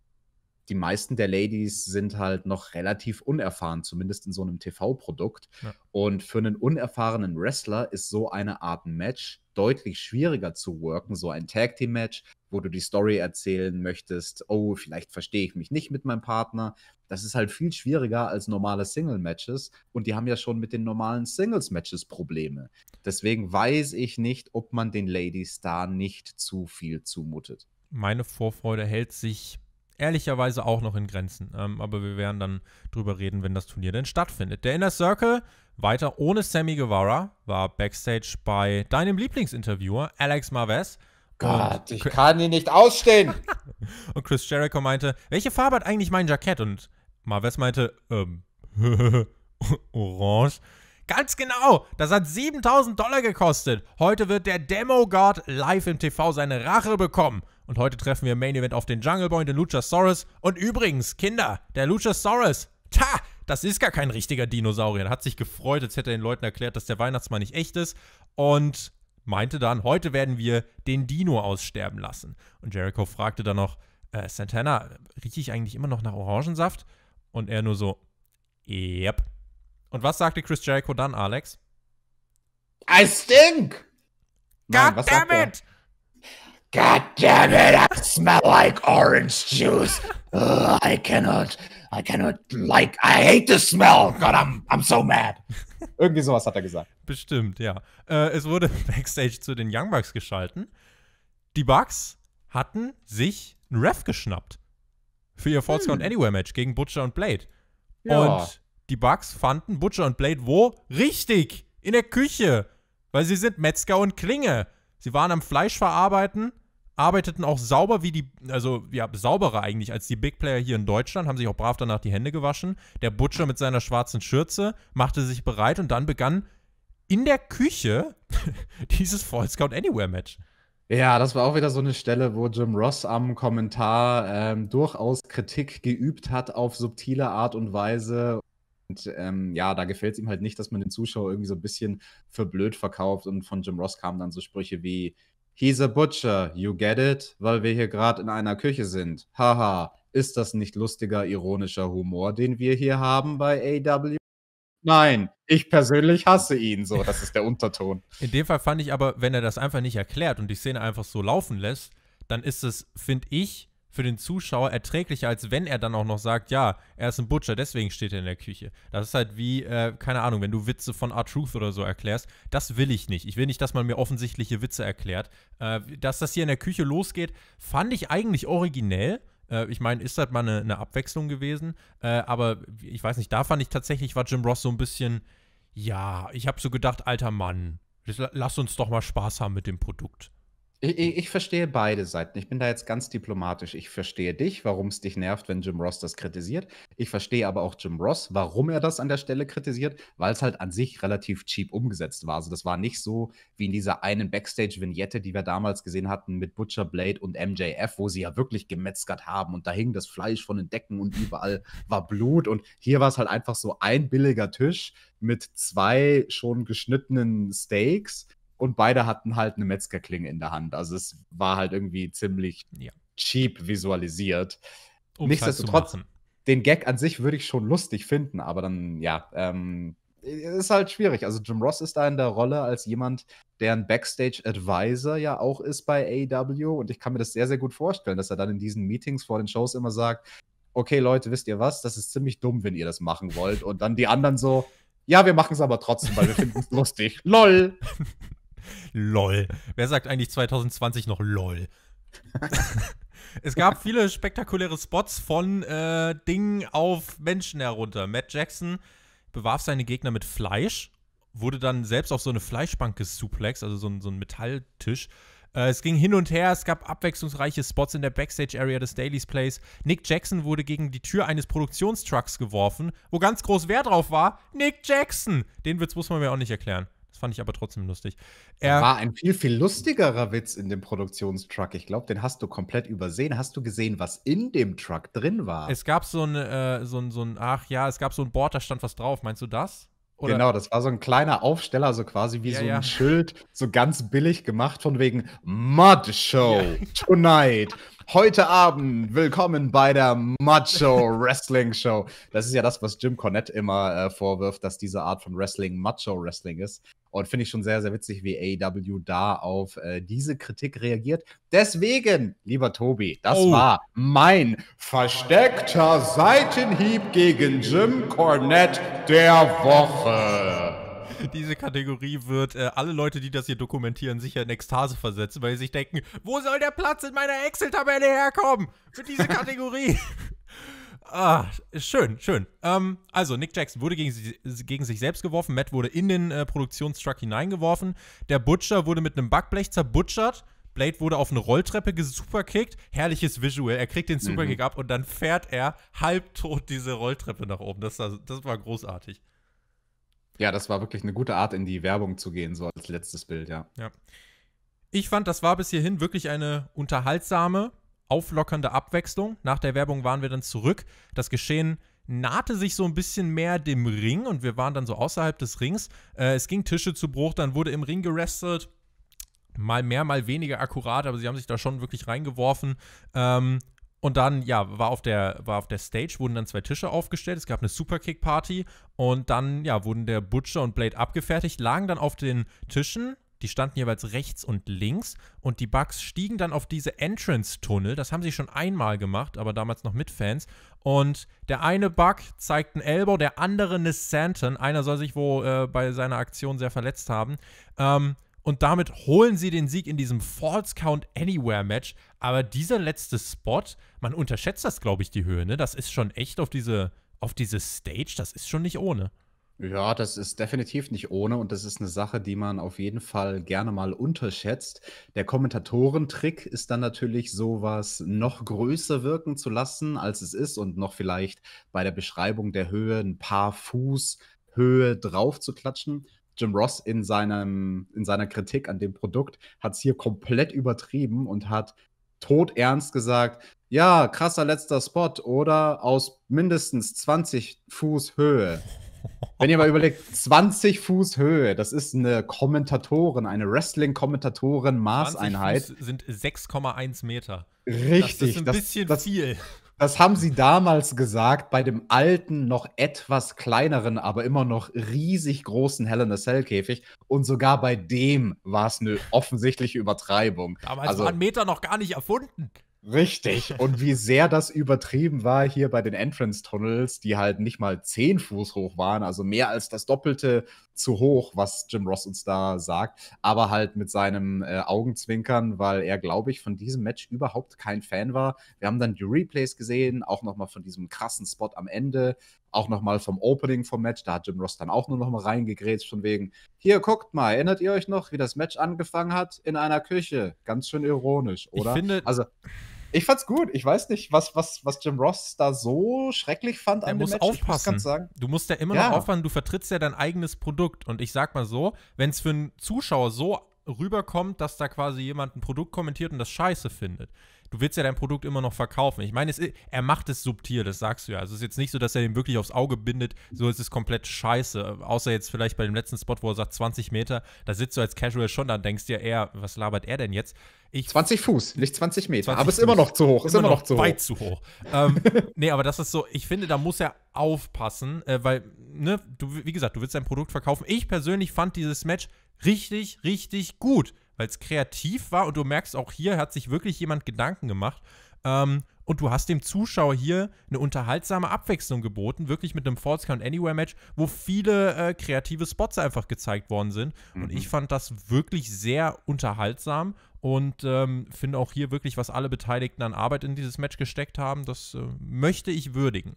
die meisten der Ladies sind halt noch relativ unerfahren, zumindest in so einem TV-Produkt. Ja. Und für einen unerfahrenen Wrestler ist so eine Art Match deutlich schwieriger zu worken, so ein Tag Team Match, wo du die Story erzählen möchtest, oh, vielleicht verstehe ich mich nicht mit meinem Partner. Das ist halt viel schwieriger als normale Single Matches und die haben ja schon mit den normalen Singles Matches Probleme. Deswegen weiß ich nicht, ob man den Ladies da nicht zu viel zumutet. Meine Vorfreude hält sich ehrlicherweise auch noch in Grenzen. Ähm, aber wir werden dann drüber reden, wenn das Turnier denn stattfindet. Der Inner Circle weiter ohne Sammy Guevara war Backstage bei deinem Lieblingsinterviewer Alex Marvez. Gott, ich kann ihn nicht ausstehen. [LAUGHS] und Chris Jericho meinte, welche Farbe hat eigentlich mein Jackett? Und Marvez meinte, ähm, [LAUGHS] orange. Ganz genau, das hat 7000 Dollar gekostet. Heute wird der Demo-God live im TV seine Rache bekommen. Und heute treffen wir im Main Event auf den Jungle Boy den Luchasaurus. Und übrigens, Kinder, der Luchasaurus, ta, das ist gar kein richtiger Dinosaurier. Er hat sich gefreut, als hätte er den Leuten erklärt, dass der Weihnachtsmann nicht echt ist. Und meinte dann, heute werden wir den Dino aussterben lassen. Und Jericho fragte dann noch, äh, Santana, rieche ich eigentlich immer noch nach Orangensaft? Und er nur so, yep. Und was sagte Chris Jericho dann, Alex? I stink! God Nein, damn it! God damn it, I smell like orange juice. Ugh, I cannot, I cannot like, I hate the smell. God, I'm, I'm so mad. Irgendwie sowas hat er gesagt. Bestimmt, ja. Äh, es wurde [LAUGHS] Backstage zu den Young Bucks geschalten. Die Bucks hatten sich einen Ref geschnappt. Für ihr Falls Count hm. Anywhere Match gegen Butcher und Blade. Ja. Und die Bucks fanden Butcher und Blade wo? Richtig! In der Küche! Weil sie sind Metzger und Klinge. Sie waren am Fleisch verarbeiten arbeiteten auch sauber wie die, also ja, sauberer eigentlich als die Big Player hier in Deutschland, haben sich auch brav danach die Hände gewaschen. Der Butcher mit seiner schwarzen Schürze machte sich bereit und dann begann in der Küche [LAUGHS] dieses Fall Scout Anywhere Match. Ja, das war auch wieder so eine Stelle, wo Jim Ross am Kommentar ähm, durchaus Kritik geübt hat auf subtile Art und Weise. Und ähm, ja, da gefällt es ihm halt nicht, dass man den Zuschauer irgendwie so ein bisschen für blöd verkauft. Und von Jim Ross kamen dann so Sprüche wie, He's a butcher, you get it? Weil wir hier gerade in einer Küche sind. Haha, ist das nicht lustiger, ironischer Humor, den wir hier haben bei AW? Nein, ich persönlich hasse ihn so. Das ist der [LAUGHS] Unterton. In dem Fall fand ich aber, wenn er das einfach nicht erklärt und die Szene einfach so laufen lässt, dann ist es, finde ich, für den Zuschauer erträglicher, als wenn er dann auch noch sagt, ja, er ist ein Butcher, deswegen steht er in der Küche. Das ist halt wie, äh, keine Ahnung, wenn du Witze von R-Truth oder so erklärst. Das will ich nicht. Ich will nicht, dass man mir offensichtliche Witze erklärt. Äh, dass das hier in der Küche losgeht, fand ich eigentlich originell. Äh, ich meine, ist halt mal eine, eine Abwechslung gewesen. Äh, aber ich weiß nicht, da fand ich tatsächlich, war Jim Ross so ein bisschen, ja, ich habe so gedacht, alter Mann, lass uns doch mal Spaß haben mit dem Produkt. Ich, ich, ich, verstehe beide Seiten. Ich bin da jetzt ganz diplomatisch. Ich verstehe dich, warum es dich nervt, wenn Jim Ross das kritisiert. Ich verstehe aber auch Jim Ross, warum er das an der Stelle kritisiert, weil es halt an sich relativ cheap umgesetzt war. Also das war nicht so wie in dieser einen Backstage-Vignette, die wir damals gesehen hatten mit Butcher Blade und MJF, wo sie ja wirklich gemetzgert haben und da hing das Fleisch von den Decken und überall war Blut. Und hier war es halt einfach so ein billiger Tisch mit zwei schon geschnittenen Steaks und beide hatten halt eine Metzgerklinge in der Hand. Also es war halt irgendwie ziemlich ja. cheap visualisiert. Um Nichtsdestotrotz, den Gag an sich würde ich schon lustig finden, aber dann, ja, ähm, ist halt schwierig. Also Jim Ross ist da in der Rolle als jemand, der ein Backstage-Advisor ja auch ist bei AW e und ich kann mir das sehr, sehr gut vorstellen, dass er dann in diesen Meetings vor den Shows immer sagt, okay Leute, wisst ihr was, das ist ziemlich dumm, wenn ihr das machen wollt und dann die anderen so, ja, wir machen es aber trotzdem, weil wir finden es [LAUGHS] lustig. LOL. [LAUGHS] lol. Wer sagt eigentlich 2020 noch lol? es gab viele spektakuläre Spots von äh, Dingen auf Menschen herunter. Matt Jackson bewarf seine Gegner mit Fleisch, wurde dann selbst auf so eine Fleischbank gesuplex, also so, so ein Metalltisch. Äh, es ging hin und her, es gab abwechslungsreiche Spots in der Backstage-Area des Daily's Place. Nick Jackson wurde gegen die Tür eines Produktionstrucks geworfen, wo ganz groß Wert drauf war: Nick Jackson! Den Witz muss man mir auch nicht erklären. Das fand ich aber trotzdem lustig. Er war ein viel, viel lustigerer Witz in dem Produktionstruck. Ich glaube, den hast du komplett übersehen. Hast du gesehen, was in dem Truck drin war? Es gab so ein, äh, so ein, so ein ach ja, es gab so ein Board, da stand was drauf. Meinst du das? Oder? Genau, das war so ein kleiner Aufsteller, so quasi wie ja, so ein ja. Schild, so ganz billig gemacht, von wegen Mud Show ja. tonight Heute Abend willkommen bei der Macho Wrestling Show. Das ist ja das, was Jim Cornette immer äh, vorwirft, dass diese Art von Wrestling Macho Wrestling ist. Und finde ich schon sehr, sehr witzig, wie AEW da auf äh, diese Kritik reagiert. Deswegen, lieber Tobi, das oh. war mein versteckter Seitenhieb gegen Jim Cornette der Woche. [LAUGHS] diese Kategorie wird äh, alle Leute, die das hier dokumentieren, sicher in Ekstase versetzen, weil sie sich denken, wo soll der Platz in meiner Excel-Tabelle herkommen? Für diese Kategorie. [LAUGHS] Ah, schön, schön. Ähm, also, Nick Jackson wurde gegen, gegen, sich selbst geworfen. Matt wurde in den äh, Produktionstruck hineingeworfen. Der Butcher wurde mit einem Backblech zerbutschert. Blade wurde auf eine Rolltreppe gesuperkickt. Herrliches Visual. Er kriegt den Superkick mhm. ab und dann fährt er halbtot diese Rolltreppe nach oben. Das, das war großartig. Ja, das war wirklich eine gute Art, in die Werbung zu gehen, so als letztes Bild, ja. Ja. Ich fand, das war bis hierhin wirklich eine unterhaltsame, auflockernde Abwechslung. Nach der Werbung waren wir dann zurück. Das Geschehen nahte sich so ein bisschen mehr dem Ring und wir waren dann so außerhalb des Rings. Äh, es ging Tische zu Bruch, dann wurde im Ring gerestelt. Mal mehr, mal weniger akkurat, aber sie haben sich da schon wirklich reingeworfen. Ähm, und dann, ja, war auf der, war auf der Stage, wurden dann zwei Tische aufgestellt. Es gab eine Superkick-Party und dann, ja, wurden der Butcher und Blade abgefertigt, lagen dann auf den Tischen. Die standen jeweils rechts und links und die Bugs stiegen dann auf diese Entrance-Tunnel. Das haben sie schon einmal gemacht, aber damals noch mit Fans. Und der eine Bug zeigt einen Elbow, der andere eine Santon. Einer soll sich wohl äh, bei seiner Aktion sehr verletzt haben. Ähm, und damit holen sie den Sieg in diesem False Count Anywhere Match. Aber dieser letzte Spot, man unterschätzt das, glaube ich, die Höhe, ne? Das ist schon echt auf diese, auf diese Stage, das ist schon nicht ohne. Ja, das ist definitiv nicht ohne und das ist eine Sache, die man auf jeden Fall gerne mal unterschätzt. Der Kommentatorentrick ist dann natürlich sowas noch größer wirken zu lassen, als es ist und noch vielleicht bei der Beschreibung der Höhe ein paar Fuß Höhe drauf zu klatschen. Jim Ross in, seinem, in seiner Kritik an dem Produkt hat es hier komplett übertrieben und hat todernst gesagt, ja, krasser letzter Spot oder aus mindestens 20 Fuß Höhe. Wenn ihr mal überlegt, 20 [LAUGHS] Fuß Höhe, das ist eine Kommentatorin, eine Wrestling-Kommentatorin-Maßeinheit. sind 6,1 Meter. Richtig. Das ist ein das, bisschen das, viel. Das haben sie damals gesagt bei dem alten, noch etwas kleineren, aber immer noch riesig großen Hell in a Cell Käfig. Und sogar bei dem war es eine offensichtliche Übertreibung. Damals also, waren Meter noch gar nicht erfunden. Richtig. Und wie sehr das übertrieben war hier bei den Entrance-Tunnels, die halt nicht mal 10 Fuß hoch waren, also mehr als das Doppelte zu hoch, was Jim Ross uns da sagt, aber halt mit seinem äh, Augenzwinkern, weil er, glaube ich, von diesem Match überhaupt kein Fan war. Wir haben dann die Replays gesehen, auch nochmal von diesem krassen Spot am Ende, auch nochmal vom Opening vom Match, da hat Jim Ross dann auch nur nochmal reingegrätscht, von wegen, hier guckt mal, erinnert ihr euch noch, wie das Match angefangen hat? In einer Küche. Ganz schön ironisch, oder? Ich finde, also ich fand's gut. Ich weiß nicht, was, was, was Jim Ross da so schrecklich fand der an muss Match. Aufpassen. Muss sagen. Du musst ja immer ja. noch aufpassen, du vertrittst ja dein eigenes Produkt. Und ich sag mal so, wenn es für einen Zuschauer so rüberkommt, dass da quasi jemand ein Produkt kommentiert und das scheiße findet, du willst ja dein Produkt immer noch verkaufen. Ich meine, es, er macht es subtil, das sagst du ja. Also es ist jetzt nicht so, dass er den wirklich aufs Auge bindet, so ist es komplett scheiße. Außer jetzt vielleicht bei dem letzten Spot, wo er sagt 20 Meter, da sitzt du als Casual schon, dann denkst du ja eher, was labert er denn jetzt? Ich, 20 Fuß, nicht 20 Meter, 20 aber ist immer noch zu hoch, ist immer, immer noch, zu hoch. weit zu hoch. ähm, [LAUGHS] nee, aber das ist so, ich finde, da muss er aufpassen, äh, weil, ne, du, wie gesagt, du willst dein Produkt verkaufen. Ich persönlich fand dieses Match richtig, richtig gut weil es kreativ war und du merkst auch hier hat sich wirklich jemand Gedanken gemacht. Ähm, und du hast dem Zuschauer hier eine unterhaltsame Abwechslung geboten, wirklich mit einem False Count Anywhere Match, wo viele äh, kreative Spots einfach gezeigt worden sind. Mhm. Und ich fand das wirklich sehr unterhaltsam und ähm, finde auch hier wirklich, was alle Beteiligten an Arbeit in dieses Match gesteckt haben, das äh, möchte ich würdigen.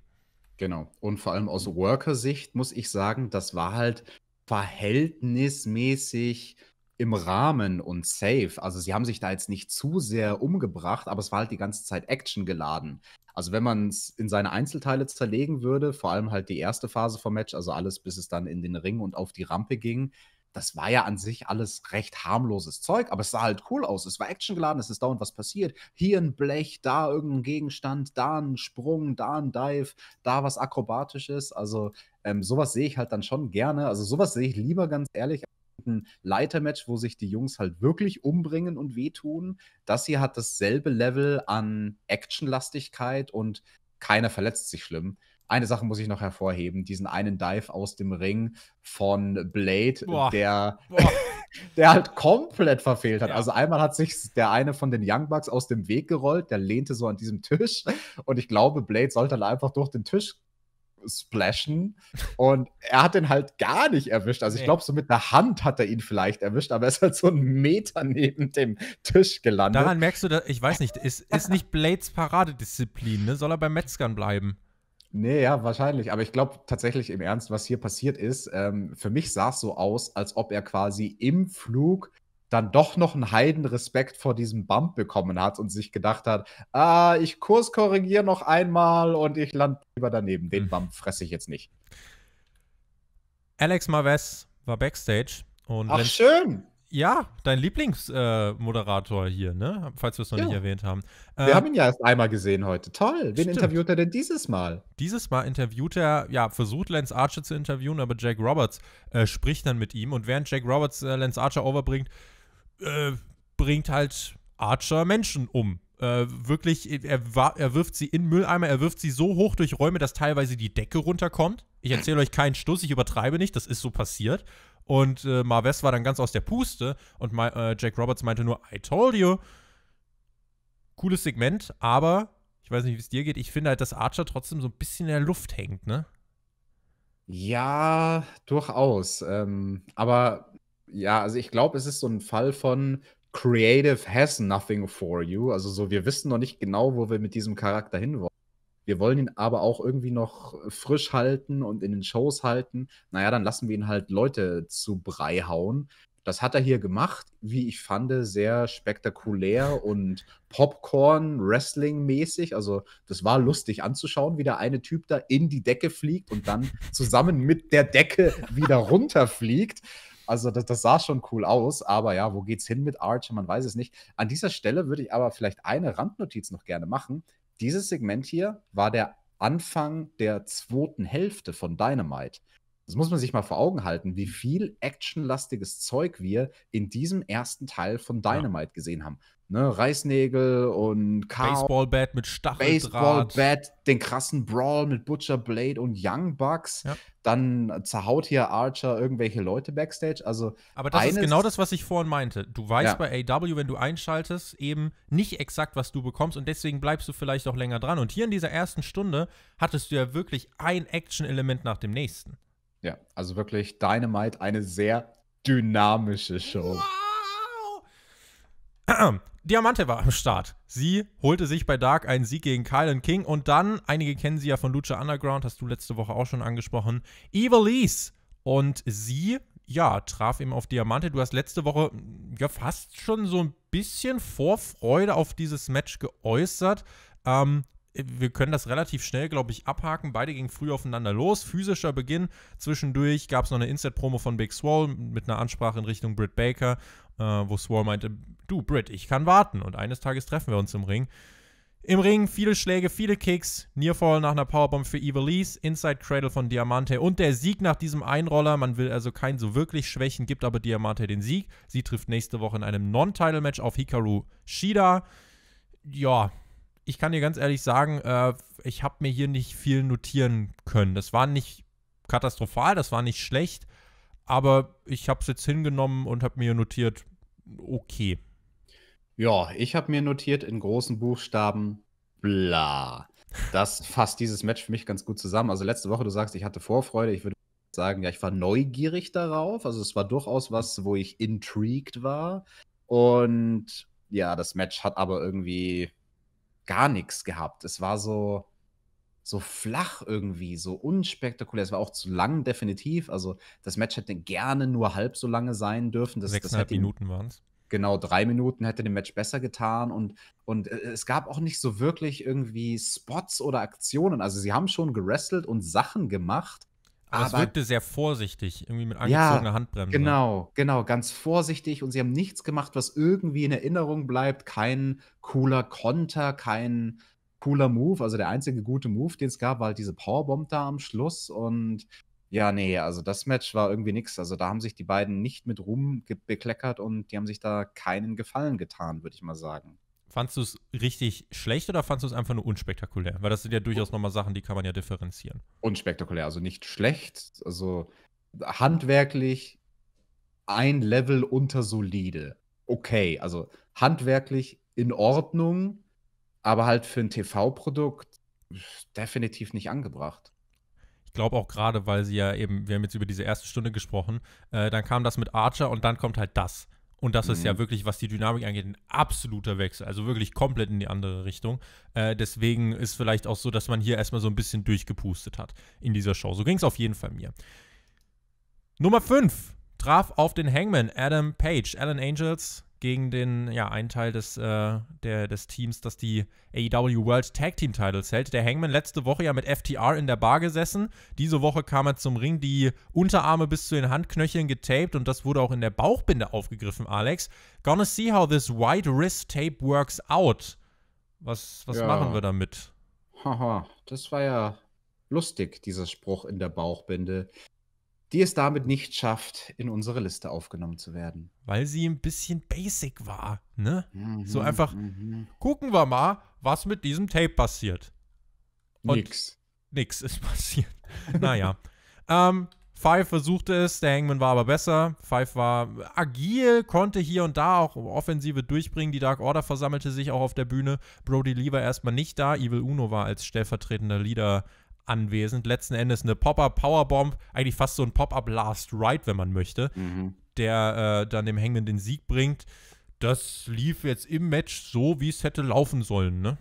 Genau. Und vor allem aus Worker-Sicht muss ich sagen, das war halt verhältnismäßig im Rahmen und safe. Also sie haben sich da jetzt nicht zu sehr umgebracht, aber es war halt die ganze Zeit Action geladen. Also wenn man es in seine Einzelteile zerlegen würde, vor allem halt die erste Phase vom Match, also alles, bis es dann in den Ring und auf die Rampe ging, das war ja an sich alles recht harmloses Zeug, aber es sah halt cool aus. Es war Action geladen, es ist dauernd was passiert. Hier ein Blech, da irgendein Gegenstand, da ein Sprung, da ein Dive, da was Akrobatisches. Also ähm, sowas sehe ich halt dann schon gerne. Also sowas sehe ich lieber ganz ehrlich ein Leitermatch, wo sich die Jungs halt wirklich umbringen und wehtun. Das hier hat dasselbe Level an Actionlastigkeit und keiner verletzt sich schlimm. Eine Sache muss ich noch hervorheben: diesen einen Dive aus dem Ring von Blade, Boah. der. Boah. [LAUGHS] der halt komplett verfehlt hat. Ja. Also einmal hat sich der eine von den Young Bucks aus dem Weg gerollt, der lehnte so an diesem Tisch und ich glaube, Blade sollte dann einfach durch den Tisch splashen. Und er hat den halt gar nicht erwischt. Also ich glaube, so mit der Hand hat er ihn vielleicht erwischt, aber er ist halt so einen Meter neben dem Tisch gelandet. Daran merkst du, ich weiß nicht, ist, ist nicht Blades Paradedisziplin, ne? Soll er beim Metzgern bleiben? Nee, ja, wahrscheinlich. Aber ich glaube tatsächlich im Ernst, was hier passiert ist, ähm, für mich sah es so aus, als ob er quasi im Flug dann doch noch einen Heidenrespekt vor diesem Bump bekommen hat und sich gedacht hat, ah, ich kurskorrigiere noch einmal und ich lande lieber daneben. Den mhm. Bump fresse ich jetzt nicht. Alex Marves war Backstage und Ach, schön! Ja, dein Lieblingsmoderator äh, hier, ne? Falls wir es noch ja. nicht erwähnt haben. wir ähm, haben ihn ja erst einmal gesehen heute. Toll. Wen stimmt. interviewt er denn dieses Mal? Dieses Mal interviewt er, ja, versucht Lance Archer zu interviewen, aber Jack Roberts äh, spricht dann mit ihm. Und während Jack Roberts äh, Lance Archer overbringt, äh, bringt halt Archer Menschen um. Äh, wirklich, er, er wirft sie in Mülleimer, er wirft sie so hoch durch Räume, dass teilweise die Decke runterkommt. Ich erzähle euch keinen Stuss, ich übertreibe nicht, das ist so passiert. Und äh, Marves war dann ganz aus der Puste und Ma äh, Jack Roberts meinte nur, I told you. Cooles Segment, aber ich weiß nicht, wie es dir geht. Ich finde halt, dass Archer trotzdem so ein bisschen in der Luft hängt, ne? Ja, durchaus. Ähm, aber ja, also ich glaube, es ist so ein Fall von Creative has nothing for you. Also so, wir wissen noch nicht genau, wo wir mit diesem Charakter hinwollen. Wir wollen ihn aber auch irgendwie noch frisch halten und in den Shows halten. Naja, dann lassen wir ihn halt Leute zu Brei hauen. Das hat er hier gemacht, wie ich fand, sehr spektakulär und Popcorn-Wrestling-mäßig. Also, das war lustig anzuschauen, wie der eine Typ da in die Decke fliegt und dann zusammen mit der Decke wieder runterfliegt. Also das, das, sah schon cool aus, aber ja, wo geht's hin mit Archer? Man weiß es nicht. An dieser Stelle würde ich aber vielleicht eine Randnotiz noch gerne machen. Dieses Segment hier war der Anfang der zweiten Hälfte von Dynamite. Das muss man sich mal vor Augen halten, wie viel actionlastiges Zeug wir in diesem ersten Teil von Dynamite ja. gesehen haben. Ne, Reißnägel und baseball Baseballbat mit Stacheldraht. Baseballbat, den krassen Brawl mit Butcher Blade und Young Bucks. Ja. Dann zerhaut hier Archer irgendwelche Leute backstage. Also Aber das ist genau das, was ich vorhin meinte. Du weißt ja. bei AW, wenn du einschaltest, eben nicht exakt, was du bekommst und deswegen bleibst du vielleicht auch länger dran. Und hier in dieser ersten Stunde hattest du ja wirklich ein Action-Element nach dem nächsten. Ja, also wirklich Dynamite, eine sehr dynamische Show. Wow! [CLEARS THROAT] Äh, Diamante war am Start. Sie holte sich bei Dark einen Sieg gegen Kylan King und dann, einige kennen sie ja von Lucha Underground, hast du letzte Woche auch schon angesprochen, Evilise. Und sie, ja, traf eben auf Diamante. Du hast letzte Woche ja fast schon so ein bisschen Vorfreude auf dieses Match geäußert. Ähm, wir können das relativ schnell, glaube ich, abhaken. Beide gingen früh aufeinander los. Physischer Beginn. Zwischendurch gab es noch eine inset promo von Big Swall mit einer Ansprache in Richtung Britt Baker, äh, wo Swall meinte, Du, Britt, ich kann warten und eines Tages treffen wir uns im Ring. Im Ring viele Schläge, viele Kicks, Nearfall nach einer Powerbomb für Evilise, Inside Cradle von Diamante und der Sieg nach diesem Einroller. Man will also keinen so wirklich schwächen, gibt aber Diamante den Sieg. Sie trifft nächste Woche in einem Non-Title-Match auf Hikaru Shida. Ja, ich kann dir ganz ehrlich sagen, äh, ich habe mir hier nicht viel notieren können. Das war nicht katastrophal, das war nicht schlecht, aber ich habe es jetzt hingenommen und habe mir notiert, okay. Ja, ich habe mir notiert in großen Buchstaben bla. Das fasst dieses Match für mich ganz gut zusammen. Also letzte Woche, du sagst, ich hatte Vorfreude. Ich würde sagen, ja, ich war neugierig darauf. Also es war durchaus was, wo ich intrigued war. Und ja, das Match hat aber irgendwie gar nichts gehabt. Es war so, so flach irgendwie, so unspektakulär. Es war auch zu lang, definitiv. Also das Match hätte gerne nur halb so lange sein dürfen. Das, Sechseinhalb das Minuten waren es genau drei Minuten hätte dem Match besser getan und, und äh, es gab auch nicht so wirklich irgendwie Spots oder Aktionen. Also sie haben schon gerestelt und Sachen gemacht. Aber, aber es wirkte sehr vorsichtig, irgendwie mit angezogener ja, Handbremse. Genau, genau, ganz vorsichtig und sie haben nichts gemacht, was irgendwie in Erinnerung bleibt. Kein cooler Konter, kein cooler Move. Also der einzige gute Move, den es gab, war halt diese Powerbomb da am Schluss und ja, nee, also das Match war irgendwie nix. Also da haben sich die beiden nicht mit Ruhm bekleckert und die haben sich da keinen Gefallen getan, würde ich mal sagen. Fandst du es richtig schlecht oder fandst du es einfach nur unspektakulär? Weil das sind ja durchaus nochmal Sachen, die kann man ja differenzieren. Unspektakulär, also nicht schlecht, also handwerklich ein Level unter solide. Okay, also handwerklich in Ordnung, aber halt für ein TV-Produkt definitiv nicht angebracht glaube auch gerade, weil sie ja eben, wir haben jetzt über diese erste Stunde gesprochen, äh, dann kam das mit Archer und dann kommt halt das. Und das mhm. ist ja mhm. wirklich, was die Dynamik angeht, ein absoluter Wechsel. Also wirklich komplett in die andere Richtung. Äh, deswegen ist vielleicht auch so, dass man hier erstmal so ein bisschen durchgepustet hat in dieser Show. So ging es auf jeden Fall mir. Nummer 5 traf auf den Hangman Adam Page. Alan Angels gegen den, ja, einen Teil des, äh, der, des Teams, das die AEW World Tag Team Titles hält. Der Hangman letzte Woche ja mit FTR in der Bar gesessen. Diese Woche kam er zum Ring, die Unterarme bis zu den Handknöcheln getaped und das wurde auch in der Bauchbinde aufgegriffen, Alex. Gonna see how this white wrist tape works out. Was, was ja. machen wir damit? Haha, das war ja lustig, dieser Spruch in der Bauchbinde die es damit nicht schafft, in unsere Liste aufgenommen zu werden. Weil sie ein bisschen basic war, ne? Mhm, so einfach, mhm. gucken wir mal, was mit diesem Tape passiert. Und nix. Nix ist [LAUGHS] passiert. naja. ähm, Five versuchte es, der Hangman war aber besser. Five war agil, konnte hier und da auch Offensive durchbringen. Die Dark Order versammelte sich auch auf der Bühne. Brody Lee war erstmal nicht da. Evil Uno war als stellvertretender Leader anwesend. Letzten Endes eine Pop-Up-Powerbomb, eigentlich fast so ein Pop-Up-Last-Ride, wenn man möchte, mhm. der äh, dann dem Hängenden den Sieg bringt. Das lief jetzt im Match so, wie es hätte laufen sollen, ne?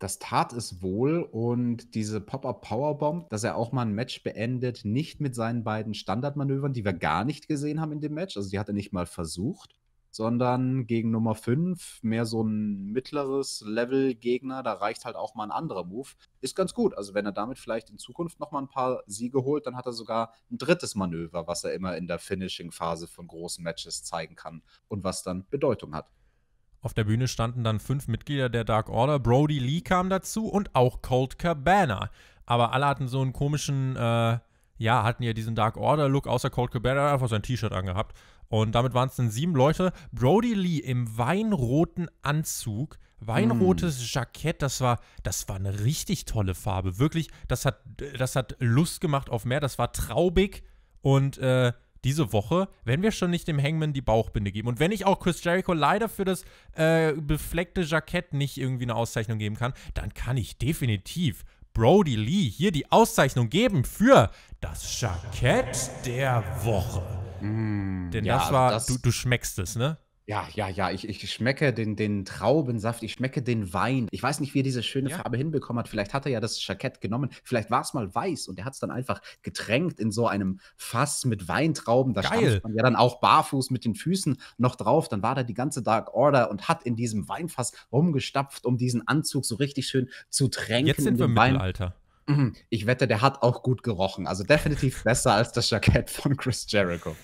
Das tat es wohl und diese Pop-Up Powerbomb, dass er auch mal ein Match beendet, nicht mit seinen beiden Standardmanövern, die wir gar nicht gesehen haben in dem Match, also die hat er nicht mal versucht, sondern gegen Nummer 5 mehr so ein mittleres Level-Gegner, da reicht halt auch mal ein anderer Move. Ist ganz gut. Also wenn er damit vielleicht in Zukunft nochmal ein paar Siege holt, dann hat er sogar ein drittes Manöver, was er immer in der Finishing-Phase von großen Matches zeigen kann und was dann Bedeutung hat. Auf der Bühne standen dann fünf Mitglieder der Dark Order. Brody Lee kam dazu und auch Colt Cabana. Aber alle hatten so einen komischen, äh, ja, hatten ja diesen Dark Order-Look, außer Colt Cabana, einfach sein T-Shirt angehabt. Und damit waren es dann sieben Leute. Brody Lee im weinroten Anzug, weinrotes mm. Jackett, das war, das war eine richtig tolle Farbe. Wirklich, das hat, das hat Lust gemacht auf mehr, das war traubig. Und äh, diese Woche wenn wir schon nicht dem Hangman die Bauchbinde geben. Und wenn ich auch Chris Jericho leider für das äh, befleckte Jackett nicht irgendwie eine Auszeichnung geben kann, dann kann ich definitiv Brody Lee hier die Auszeichnung geben für das Jackett der Woche. Mm, Denn ja, das war, das, du, du schmeckst es, ne? Ja, ja, ja. Ich, ich schmecke den, den Traubensaft, ich schmecke den Wein. Ich weiß nicht, wie er diese schöne ja. Farbe hinbekommen hat. Vielleicht hat er ja das Jackett genommen. Vielleicht war es mal weiß und er hat es dann einfach getränkt in so einem Fass mit Weintrauben. Da stand man ja dann auch barfuß mit den Füßen noch drauf. Dann war da die ganze Dark Order und hat in diesem Weinfass rumgestapft, um diesen Anzug so richtig schön zu tränken. Jetzt sind wir im Mittelalter. Mhm. ich wette, der hat auch gut gerochen. Also definitiv besser als das Jackett von Chris Jericho.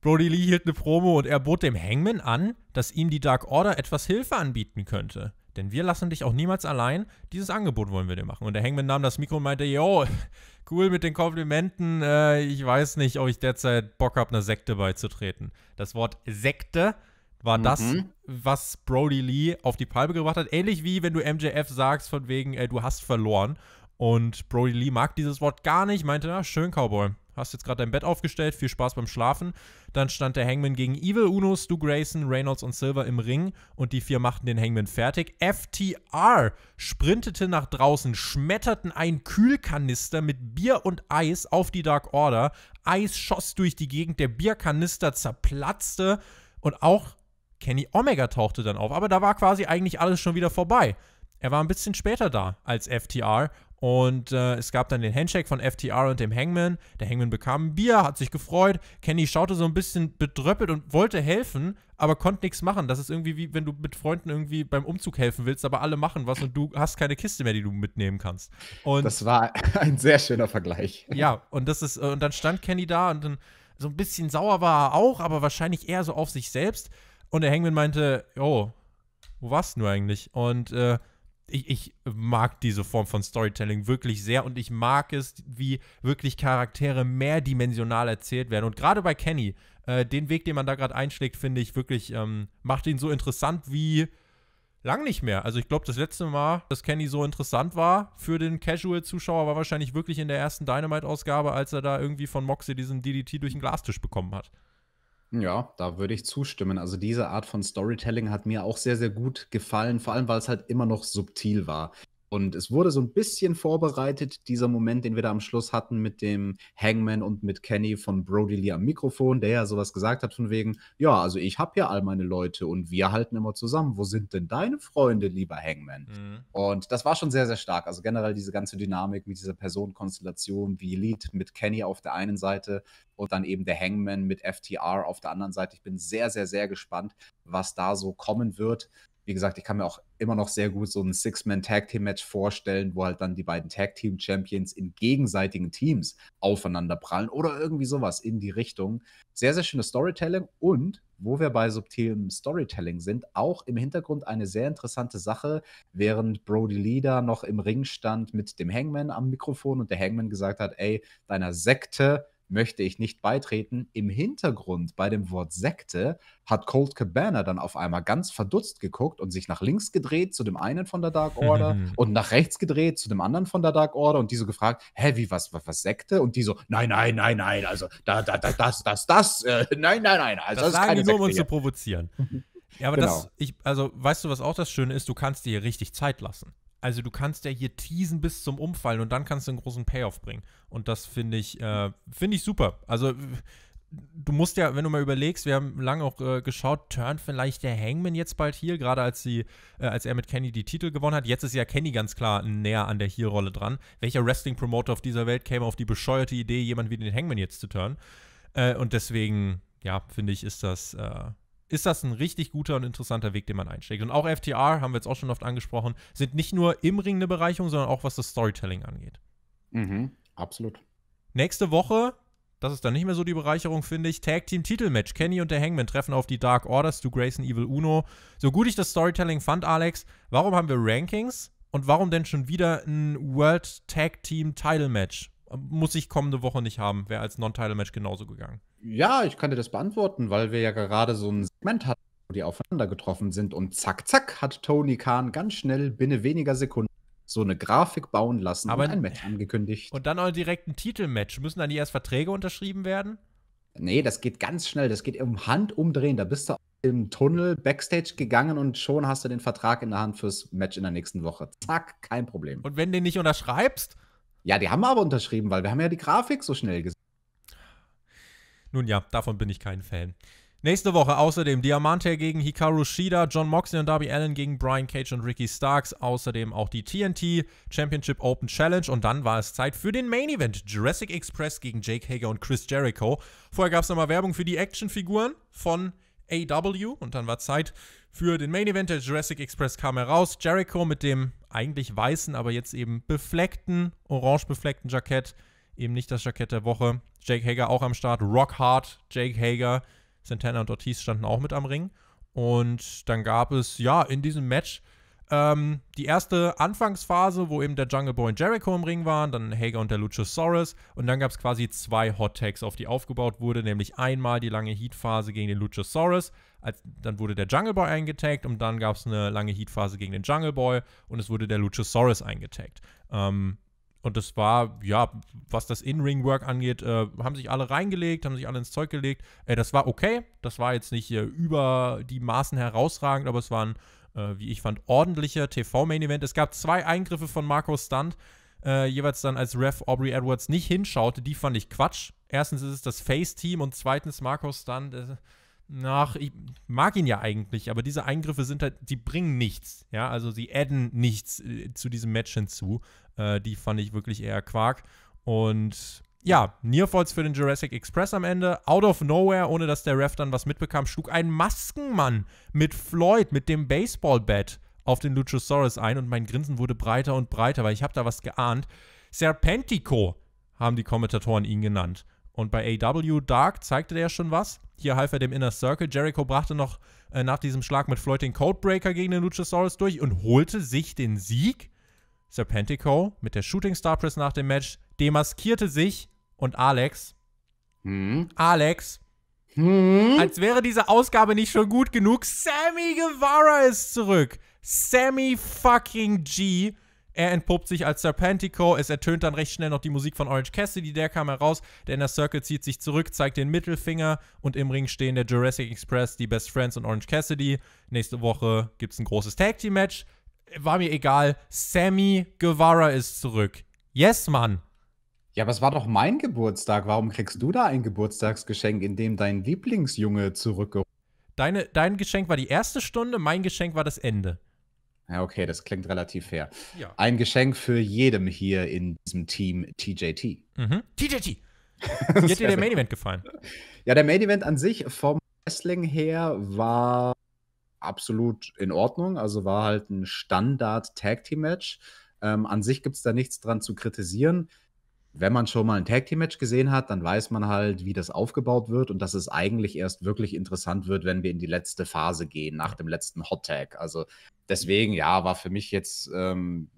Brody Lee hielt eine Promo und er bot dem Hangman an, dass ihm die Dark Order etwas Hilfe anbieten könnte. Denn wir lassen dich auch niemals allein. Dieses Angebot wollen wir dir machen. Und der Hangman nahm das Mikro und meinte, yo, [LAUGHS] cool mit den Komplimenten. Äh, ich weiß nicht, ob ich derzeit Bock habe, einer Sekte beizutreten. Das Wort Sekte war mhm. das, was Brody Lee auf die Palme gebracht hat. Ähnlich wie wenn du MJF sagst, von wegen, ey, äh, du hast verloren. Und Brody Lee mag dieses Wort gar nicht, meinte, na, schön, Cowboy. Hast jetzt gerade dein Bett aufgestellt, viel Spaß beim Schlafen. Dann stand der Hangman gegen Evil, Uno, Stu Grayson, Reynolds und Silver im Ring und die vier machten den Hangman fertig. FTR sprintete nach draußen, schmetterten einen Kühlkanister mit Bier und Eis auf die Dark Order. Eis schoss durch die Gegend, der Bierkanister zerplatzte und auch Kenny Omega tauchte dann auf. Aber da war quasi eigentlich alles schon wieder vorbei. Er war ein bisschen später da als FTR und äh, es gab dann den Handshake von FTR und dem Hangman. Der Hangman bekam ein Bier, hat sich gefreut. Kenny schaute so ein bisschen bedröppelt und wollte helfen, aber konnte nichts machen. Das ist irgendwie wie, wenn du mit Freunden irgendwie beim Umzug helfen willst, aber alle machen was und du hast keine Kiste mehr, die du mitnehmen kannst. Und das war [LAUGHS] ein sehr schöner Vergleich. [LAUGHS] Ja, und das ist, und dann stand Kenny da und dann so ein bisschen sauer war er auch, aber wahrscheinlich eher so auf sich selbst. Und der Hangman meinte, oh, wo warst du eigentlich? Und äh, ich, ich, mag diese Form von Storytelling wirklich sehr und ich mag es, wie wirklich Charaktere mehrdimensional erzählt werden. Und gerade bei Kenny, äh, den Weg, den man da gerade einschlägt, finde ich wirklich, ähm, macht ihn so interessant wie lang nicht mehr. Also ich glaube, das letzte Mal, dass Kenny so interessant war für den Casual-Zuschauer, war wahrscheinlich wirklich in der ersten Dynamite-Ausgabe, als er da irgendwie von Moxie diesen DDT durch den Glastisch bekommen hat. Ja, da würde ich zustimmen. Also diese Art von Storytelling hat mir auch sehr, sehr gut gefallen, vor allem weil es halt immer noch subtil war. Und es wurde so ein bisschen vorbereitet, dieser Moment, den wir da am Schluss hatten mit dem Hangman und mit Kenny von Brody Lee am Mikrofon, der ja sowas gesagt hat von wegen, ja, also ich habe ja all meine Leute und wir halten immer zusammen. Wo sind denn deine Freunde, lieber Hangman? Mhm. Und das war schon sehr, sehr stark. Also generell diese ganze Dynamik mit dieser Personenkonstellation, wie Lead mit Kenny auf der einen Seite und dann eben der Hangman mit FTR auf der anderen Seite. Ich bin sehr, sehr, sehr gespannt, was da so kommen wird wie gesagt, ich kann mir auch immer noch sehr gut so ein Six-Man-Tag-Team-Match vorstellen, wo halt dann die beiden Tag-Team-Champions in gegenseitigen Teams aufeinander prallen oder irgendwie sowas in die Richtung. Sehr, sehr schönes Storytelling und wo wir bei subtilem Storytelling sind, auch im Hintergrund eine sehr interessante Sache, während Brody Leader noch im Ring stand mit dem Hangman am Mikrofon und der Hangman gesagt hat, ey, deiner Sekte möchte ich nicht beitreten. Im Hintergrund bei dem Wort Sekte hat Colt Cabana dann auf einmal ganz verdutzt geguckt und sich nach links gedreht zu dem einen von der Dark Order mhm. und nach rechts gedreht zu dem anderen von der Dark Order und die so gefragt, hä, wie, was, was, was Sekte? Und die so, nein, nein, nein, nein, also da, da, da, das, das, das, äh, [LAUGHS] nein, nein, nein, also das, das sagen keine die nur, um uns zu provozieren. [LAUGHS] Ja, aber genau. das, ich, also weißt du, was auch das Schöne ist? Du kannst dir richtig Zeit lassen. Also du kannst ja hier teasen bis zum Umfallen und dann kannst du einen großen Payoff bringen. Und das finde ich, äh, finde ich super. Also du musst ja, wenn du mal überlegst, wir haben lange auch äh, geschaut, turn vielleicht der Hangman jetzt bald hier, gerade als sie, äh, als er mit Kenny die Titel gewonnen hat. Jetzt ist ja Kenny ganz klar näher an der Heel-Rolle dran. Welcher Wrestling-Promoter auf dieser Welt käme auf die bescheuerte Idee, jemanden wie den Hangman jetzt zu turnen? Äh, und deswegen, ja, finde ich, ist das äh, ist das ein richtig guter und interessanter Weg, den man einschlägt. Und auch FTR, haben wir jetzt auch schon oft angesprochen, sind nicht nur im Ring eine Bereicherung, sondern auch was das Storytelling angeht. Mhm, absolut. Nächste Woche, das ist dann nicht mehr so die Bereicherung, finde ich, Tag Team Titelmatch. Kenny und der Hangman treffen auf die Dark Orders zu Grayson Evil Uno. So gut ich das Storytelling fand, Alex, warum haben wir Rankings und warum denn schon wieder ein World Tag Team Title Match? Muss ich kommende Woche nicht haben, wäre als Non-Title Match genauso gegangen. Ja, ich kann dir das beantworten, weil wir ja gerade so ein Segment hatten, wo die aufeinander getroffen sind und zack, zack, hat Tony Khan ganz schnell binnen weniger Sekunden so eine Grafik bauen lassen Aber und ein Match angekündigt. Und dann auch direkt ein Titelmatch. Müssen dann die erst Verträge unterschrieben werden? Nee, das geht ganz schnell. Das geht um Handumdrehen. Da bist du im Tunnel Backstage gegangen und schon hast du den Vertrag in der Hand fürs Match in der nächsten Woche. Zack, kein Problem. Und wenn du den nicht unterschreibst? Ja, die haben wir aber unterschrieben, weil wir haben ja die Grafik so schnell gesehen. Nun ja, davon bin ich kein Fan. Nächste Woche außerdem Diamante gegen Hikaru Shida, John Moxley und Darby Allen gegen Brian Cage und Ricky Starks. Außerdem auch die TNT Championship Open Challenge. Und dann war es Zeit für den Main Event: Jurassic Express gegen Jake Hager und Chris Jericho. Vorher gab es nochmal Werbung für die Actionfiguren von AW. Und dann war Zeit für den Main Event. Der Jurassic Express kam heraus. Jericho mit dem eigentlich weißen, aber jetzt eben befleckten, orange befleckten Jackett eben nicht das Jackett der Woche. Jake Hager auch am Start. Rock Hard, Jake Hager, Santana und Ortiz standen auch mit am Ring. Und dann gab es, ja, in diesem Match ähm, die erste Anfangsphase, wo eben der Jungle Boy und Jericho im Ring waren, dann Hager und der Luchasaurus. Und dann gab es quasi zwei Hot Tags, auf die aufgebaut wurde, nämlich einmal die lange Heatphase gegen den Luchasaurus. Als, dann wurde der Jungle Boy eingetaggt und dann gab es eine lange Heatphase gegen den Jungle Boy und es wurde der Luchasaurus eingetaggt. Ähm, und das war, ja, was das In-Ring-Work angeht, äh, haben sich alle reingelegt, haben sich alle ins Zeug gelegt. Äh, das war okay. Das war jetzt nicht äh, über die Maßen herausragend, aber es war waren, äh, wie ich fand, ordentlicher TV-Main-Event. Es gab zwei Eingriffe von Marco Stunt, äh, jeweils dann als Ref Aubrey Edwards nicht hinschaute. Die fand ich Quatsch. Erstens ist es das Face-Team und zweitens Marco Stunt. Äh, nach, ich mag ihn ja eigentlich, aber diese Eingriffe sind halt, die bringen nichts. Ja, also sie adden nichts äh, zu diesem Match hinzu. Äh, die fand ich wirklich eher Quark. Und ja, Nearfalls für den Jurassic Express am Ende. Out of nowhere, ohne dass der Ref dann was mitbekam, schlug ein Maskenmann mit Floyd, mit dem Baseballbat auf den Luchasaurus ein und mein Grinsen wurde breiter und breiter, weil ich habe da was geahnt. Serpentico haben die Kommentatoren ihn genannt. Und bei AW Dark zeigte der schon was. Hier half er dem Inner Circle. Jericho brachte noch äh, nach diesem Schlag mit Floyd den Codebreaker gegen den Luchasaurus durch und holte sich den Sieg. Serpentico mit der Shooting Star Press nach dem Match demaskierte sich und Alex. Hm? Alex. Hm? Als wäre diese Ausgabe nicht schon gut genug. Sammy Guevara ist zurück. Sammy fucking G er entpuppt sich als Serpentico. Es ertönt dann recht schnell noch die Musik von Orange Cassidy. Der kam heraus. Der Inner Circle zieht sich zurück, zeigt den Mittelfinger. Und im Ring stehen der Jurassic Express, die Best Friends und Orange Cassidy. Nächste Woche gibt es ein großes Tag Team Match. War mir egal. Sammy Guevara ist zurück. Yes, Mann. Ja, aber es war doch mein Geburtstag. Warum kriegst du da ein Geburtstagsgeschenk, in dem dein Lieblingsjunge zurückgeholt Deine, dein Geschenk war die erste Stunde, mein Geschenk war das Ende. Ja, okay, das klingt relativ fair. Ja. Ein Geschenk für jedem hier in diesem Team TJT. Mhm. TJT! [LAUGHS] Wie hat dir der Main Event gefallen? Ja, der Main Event an sich vom Wrestling her war absolut in Ordnung. Also war halt ein Standard-Tag-Team-Match. Ähm, an sich gibt es da nichts dran zu kritisieren wenn man schon mal ein Tag Team Match gesehen hat, dann weiß man halt, wie das aufgebaut wird und dass es eigentlich erst wirklich interessant wird, wenn wir in die letzte Phase gehen, nach dem letzten Hot Tag. Also deswegen, ja, war für mich jetzt ähm,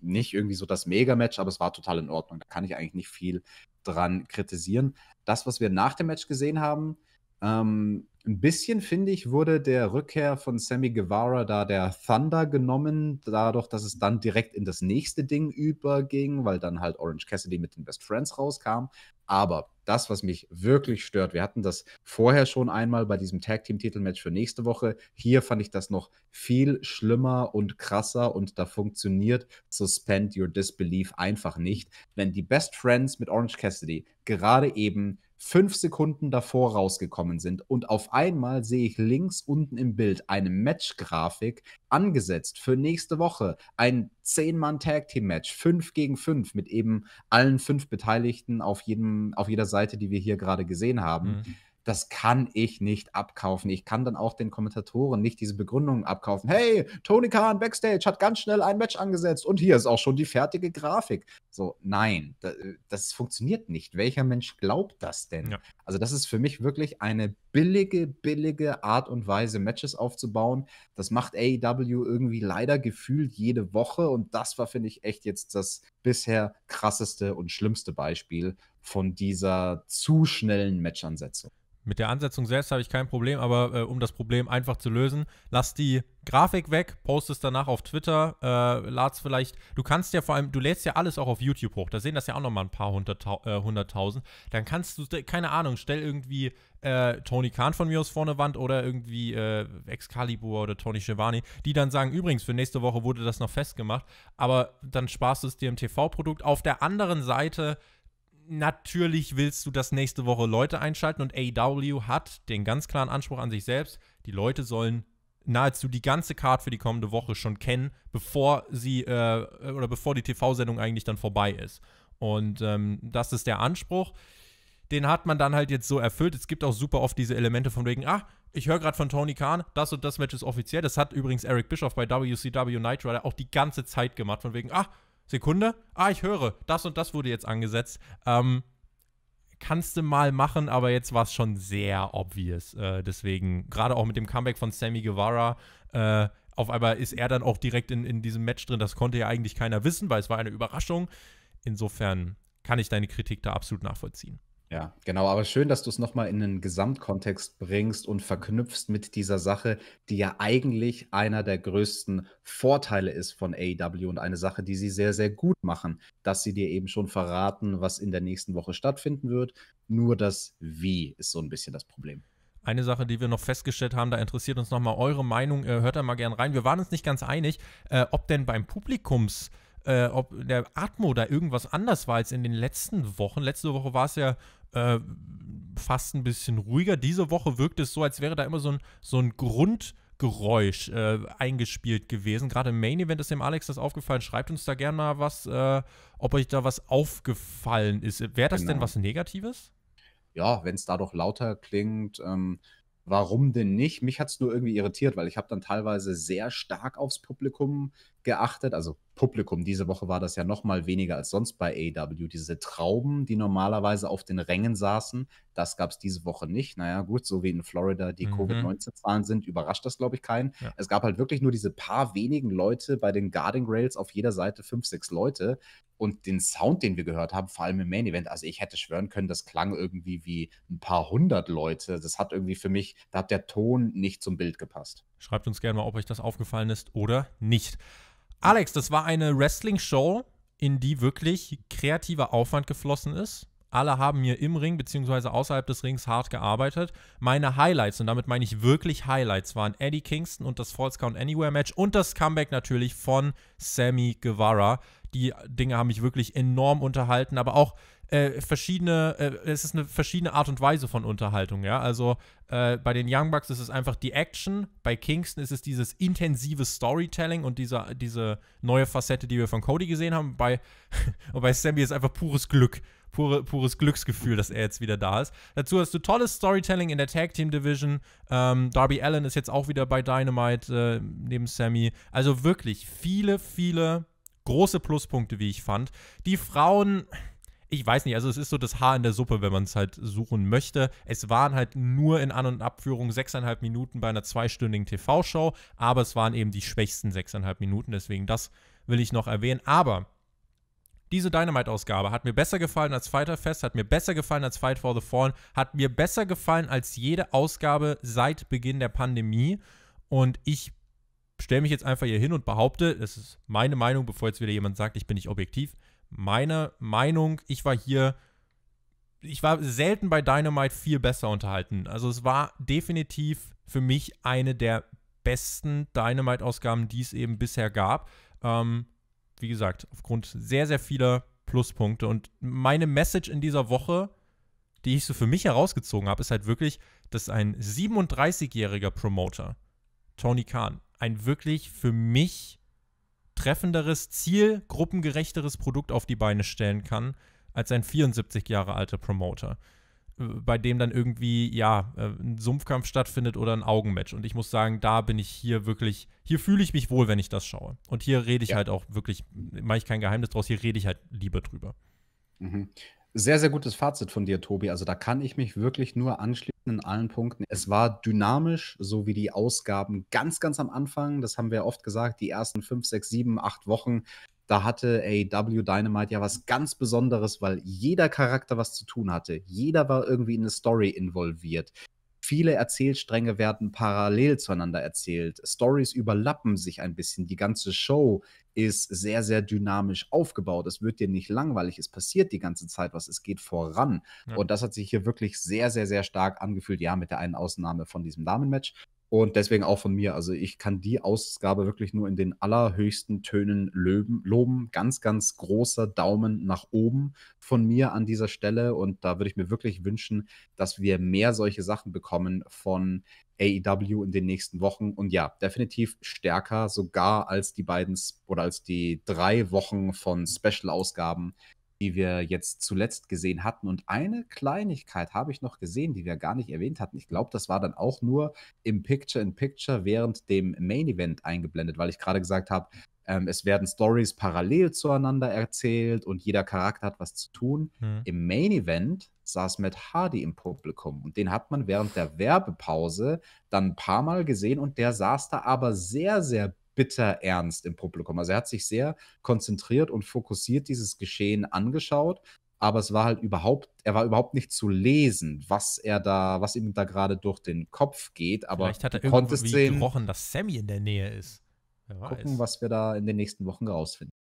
nicht irgendwie so das Mega-Match, aber es war total in Ordnung. Da kann ich eigentlich nicht viel dran kritisieren. Das, was wir nach dem Match gesehen haben, ähm, ein bisschen, finde ich, wurde der Rückkehr von Sammy Guevara da der Thunder genommen, dadurch, dass es dann direkt in das nächste Ding überging, weil dann halt Orange Cassidy mit den Best Friends rauskam. Aber das, was mich wirklich stört, wir hatten das vorher schon einmal bei diesem Tag Team Titelmatch für nächste Woche. Hier fand ich das noch viel schlimmer und krasser und da funktioniert Suspend Your Disbelief einfach nicht. Wenn die Best Friends mit Orange Cassidy gerade eben fünf Sekunden davor rausgekommen sind. Und auf einmal sehe ich links unten im Bild eine Match-Grafik angesetzt für nächste Woche. Ein Zehn-Mann-Tag-Team-Match, fünf gegen fünf, mit eben allen fünf Beteiligten auf, jedem, auf jeder Seite, die wir hier gerade gesehen haben. Mhm das kann ich nicht abkaufen. Ich kann dann auch den Kommentatoren nicht diese Begründungen abkaufen. Hey, Tony Khan Backstage hat ganz schnell ein Match angesetzt und hier ist auch schon die fertige Grafik. So, nein, das, äh, das funktioniert nicht. Welcher Mensch glaubt das denn? Ja. Also, das ist für mich wirklich eine billige, billige Art und Weise, Matches aufzubauen. Das macht AEW irgendwie leider gefühlt jede Woche und das war, finde ich, echt jetzt das bisher krasseste und schlimmste Beispiel, von dieser zu schnellen Matchansetzung. Mit der Ansetzung selbst habe ich kein Problem, aber äh, um das Problem einfach zu lösen, lass die Grafik weg, post es danach auf Twitter, äh, lad's vielleicht. Du kannst ja vor allem, du lädst ja alles auch auf YouTube hoch. Da sehen das ja auch nochmal ein paar äh, hunderttausend. Äh, Dann kannst du, keine Ahnung, stell irgendwie äh, Tony Khan von mir aus vorne Wand oder irgendwie äh, Excalibur oder Tony Schiavone, die dann sagen: Übrigens, für nächste Woche wurde das noch festgemacht. Aber dann sparst du es dir im TV-Produkt. Auf der anderen Seite natürlich willst du, dass nächste Woche Leute einschalten und AEW hat den ganz klaren Anspruch an sich selbst, die Leute sollen nahezu die ganze Card für die kommende Woche schon kennen, bevor sie äh, oder bevor die TV-Sendung eigentlich dann vorbei ist. Und ähm, das ist der Anspruch. Den hat man dann halt jetzt so erfüllt. Es gibt auch super oft diese Elemente von wegen, ah, ich höre gerade von Tony Khan, das und das Match ist offiziell. Das hat übrigens Eric Bischoff bei WCW Nitro auch die ganze Zeit gemacht, von wegen, ah, Sekunde, ah, ich höre, das und das wurde jetzt angesetzt. Ähm, kannst du mal machen, aber jetzt war es schon sehr obvious. Äh, deswegen, gerade auch mit dem Comeback von Sammy Guevara, äh, auf einmal ist er dann auch direkt in, in diesem Match drin. Das konnte ja eigentlich keiner wissen, weil es war eine Überraschung. Insofern kann ich deine Kritik da absolut nachvollziehen. Ja, genau, aber schön, dass du es nochmal in den Gesamtkontext bringst und verknüpfst mit dieser Sache, die ja eigentlich einer der größten Vorteile ist von AEW und eine Sache, die sie sehr, sehr gut machen, dass sie dir eben schon verraten, was in der nächsten Woche stattfinden wird. Nur das Wie ist so ein bisschen das Problem. Eine Sache, die wir noch festgestellt haben, da interessiert uns nochmal eure Meinung, äh, hört da mal gern rein. Wir waren uns nicht ganz einig, äh, ob denn beim Publikums, äh, ob der Atmo da irgendwas anders war als in den letzten Wochen. Letzte Woche war es ja äh, fast ein bisschen ruhiger. Diese Woche wirkt es so, als wäre da immer so ein, so ein Grund. Geräusch äh, eingespielt gewesen. Gerade im Main Event ist dem Alex das aufgefallen. Schreibt uns da gerne mal was, äh, ob euch da was aufgefallen ist. Wäre das genau. denn was Negatives? Ja, wenn es da doch lauter klingt. Ähm, warum denn nicht? Mich hat es nur irgendwie irritiert, weil ich habe dann teilweise sehr stark aufs Publikum geachtet. Also Publikum. Diese Woche war das ja noch mal weniger als sonst bei AW. E diese Trauben, die normalerweise auf den Rängen saßen, das gab es diese Woche nicht. Naja, gut, so wie in Florida die mhm. Covid-19-Zahlen sind, überrascht das, glaube ich, keinen. Ja. Es gab halt wirklich nur diese paar wenigen Leute bei den Guarding Rails auf jeder Seite, fünf, sechs Leute. Und den Sound, den wir gehört haben, vor allem im Main Event, also ich hätte schwören können, das klang irgendwie wie ein paar hundert Leute. Das hat irgendwie für mich, da hat der Ton nicht zum Bild gepasst. Schreibt uns gerne mal, ob euch das aufgefallen ist oder nicht. Alex, das war eine Wrestling-Show, in die wirklich kreativer Aufwand geflossen ist. Alle haben mir im Ring bzw. außerhalb des Rings hart gearbeitet. Meine Highlights, und damit meine ich wirklich Highlights, waren Eddie Kingston und das Falls Count Anywhere Match und das Comeback natürlich von Sammy Guevara. Die Dinge haben mich wirklich enorm unterhalten, aber auch äh, verschiedene, äh, es ist eine verschiedene Art und Weise von Unterhaltung, ja. Also äh, bei den Young Bucks ist es einfach die Action, bei Kingston ist es dieses intensive Storytelling und diese, diese neue Facette, die wir von Cody gesehen haben. Bei, [LAUGHS] und bei Sammy ist es einfach pures Glück. Pure, pures Glücksgefühl, dass er jetzt wieder da ist. Dazu hast du tolles Storytelling in der Tag Team Division. Ähm, Darby Allen ist jetzt auch wieder bei Dynamite äh, neben Sammy. Also wirklich viele, viele große Pluspunkte, wie ich fand. Die Frauen, ich weiß nicht, also es ist so das Haar in der Suppe, wenn man es halt suchen möchte. Es waren halt nur in An- und Abführung sechseinhalb Minuten bei einer zweistündigen TV-Show, aber es waren eben die schwächsten sechseinhalb Minuten, deswegen das will ich noch erwähnen. Aber diese Dynamite-Ausgabe hat mir besser gefallen als Fighter Fest, hat mir besser gefallen als Fight for the Fallen, hat mir besser gefallen als jede Ausgabe seit Beginn der Pandemie. Und ich stelle mich jetzt einfach hier hin und behaupte, das ist meine Meinung, bevor jetzt wieder jemand sagt, ich bin nicht objektiv. Meine Meinung, ich war hier, ich war selten bei Dynamite viel besser unterhalten. Also es war definitiv für mich eine der besten Dynamite-Ausgaben, die es eben bisher gab. Ähm, wie gesagt, aufgrund sehr, sehr vieler Pluspunkte. Und meine Message in dieser Woche, die ich so für mich herausgezogen habe, ist halt wirklich, dass ein 37-jähriger Promoter, Tony Khan, ein wirklich für mich treffenderes, zielgruppengerechteres Produkt auf die Beine stellen kann, als ein 74 Jahre alter Promoter, äh, bei dem dann irgendwie, ja, äh, ein Sumpfkampf stattfindet oder ein Augenmatch. Und ich muss sagen, da bin ich hier wirklich, hier fühle ich mich wohl, wenn ich das schaue. Und hier rede ich ja. halt auch wirklich, mache ich kein Geheimnis draus, hier rede ich halt lieber drüber. Mhm. Sehr, sehr gutes Fazit von dir, Tobi. Also da kann ich mich wirklich nur anschließen in allen Punkten. Es war dynamisch, so wie die Ausgaben ganz, ganz am Anfang. Das haben wir oft gesagt, die ersten fünf, sechs, sieben, acht Wochen. Da hatte AW e Dynamite ja was ganz Besonderes, weil jeder Charakter was zu tun hatte. Jeder war irgendwie in eine Story involviert. Viele Erzählstränge werden parallel zueinander erzählt. Stories überlappen sich ein bisschen. Die ganze Show ist sehr, sehr dynamisch aufgebaut. Es wird dir nicht langweilig. Es passiert die ganze Zeit was. Es geht voran. Ja. Und das hat sich hier wirklich sehr, sehr, sehr stark angefühlt. Ja, mit der einen Ausnahme von diesem Damenmatch. Und deswegen auch von mir. Also ich kann die Ausgabe wirklich nur in den allerhöchsten Tönen löben, loben. Ganz, ganz großer Daumen nach oben von mir an dieser Stelle. Und da würde ich mir wirklich wünschen, dass wir mehr solche Sachen bekommen von AEW in den nächsten Wochen. Und ja, definitiv stärker sogar als die beiden oder als die drei Wochen von Special-Ausgaben, die wir jetzt zuletzt gesehen hatten. Und eine Kleinigkeit habe ich noch gesehen, die wir gar nicht erwähnt hatten. Ich glaube, das war dann auch nur im Picture-in-Picture -Picture während dem Main-Event eingeblendet, weil ich gerade gesagt habe, ähm, es werden Stories parallel zueinander erzählt und jeder Charakter hat was zu tun. Mhm. Im Main Event saß Matt Hardy im Publikum und den hat man während der Werbepause dann ein paar Mal gesehen und der saß da aber sehr, sehr bitter ernst im Publikum. Also er hat sich sehr konzentriert und fokussiert dieses Geschehen angeschaut, aber es war halt überhaupt, er war überhaupt nicht zu lesen, was er da, was ihm da gerade durch den Kopf geht. Aber Vielleicht hat er irgendwie sehen, gerochen, dass Sammy in der Nähe ist gucken, was wir da in den nächsten Wochen herausfinden.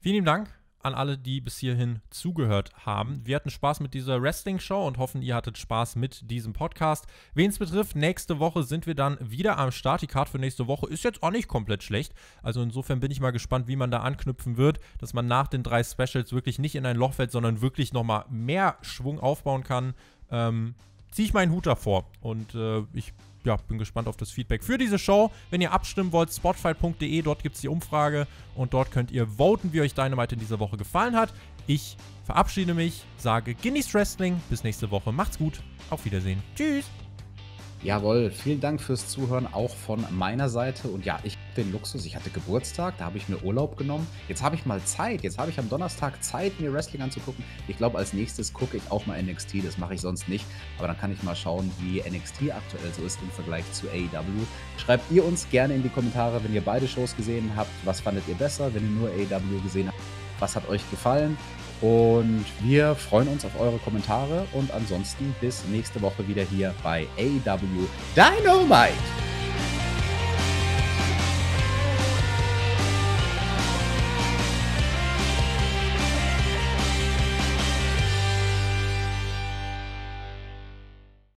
Vielen lieben Dank an alle, die bis hierhin zugehört haben. Wir hatten Spaß mit dieser Wrestling-Show und hoffen, ihr hattet Spaß mit diesem Podcast. Wen es betrifft, nächste Woche sind wir dann wieder am Start. Die Karte für nächste Woche ist jetzt auch nicht komplett schlecht. Also insofern bin ich mal gespannt, wie man da anknüpfen wird, dass man nach den drei Specials wirklich nicht in ein Loch fällt, sondern wirklich nochmal mehr Schwung aufbauen kann. Ähm, Ziehe ich meinen Hut davor und äh, ich ja, bin gespannt auf das Feedback für diese Show. Wenn ihr abstimmen wollt, spotfight.de, dort gibt es die Umfrage und dort könnt ihr voten, wie euch Dynamite in dieser Woche gefallen hat. Ich verabschiede mich, sage Guinness Wrestling, bis nächste Woche. Macht's gut, auf Wiedersehen. Tschüss. Jawohl, vielen Dank fürs Zuhören auch von meiner Seite und ja, ich den Luxus, ich hatte Geburtstag, da habe ich mir Urlaub genommen. Jetzt habe ich mal Zeit, jetzt habe ich am Donnerstag Zeit, mir Wrestling anzugucken. Ich glaube, als nächstes gucke ich auch mal NXT, das mache ich sonst nicht. Aber dann kann ich mal schauen, wie NXT aktuell so ist im Vergleich zu AEW. Schreibt ihr uns gerne in die Kommentare, wenn ihr beide Shows gesehen habt, was fandet ihr besser, wenn ihr nur AEW gesehen habt, was hat euch gefallen. Und wir freuen uns auf eure Kommentare und ansonsten bis nächste Woche wieder hier bei AW e Dynamite.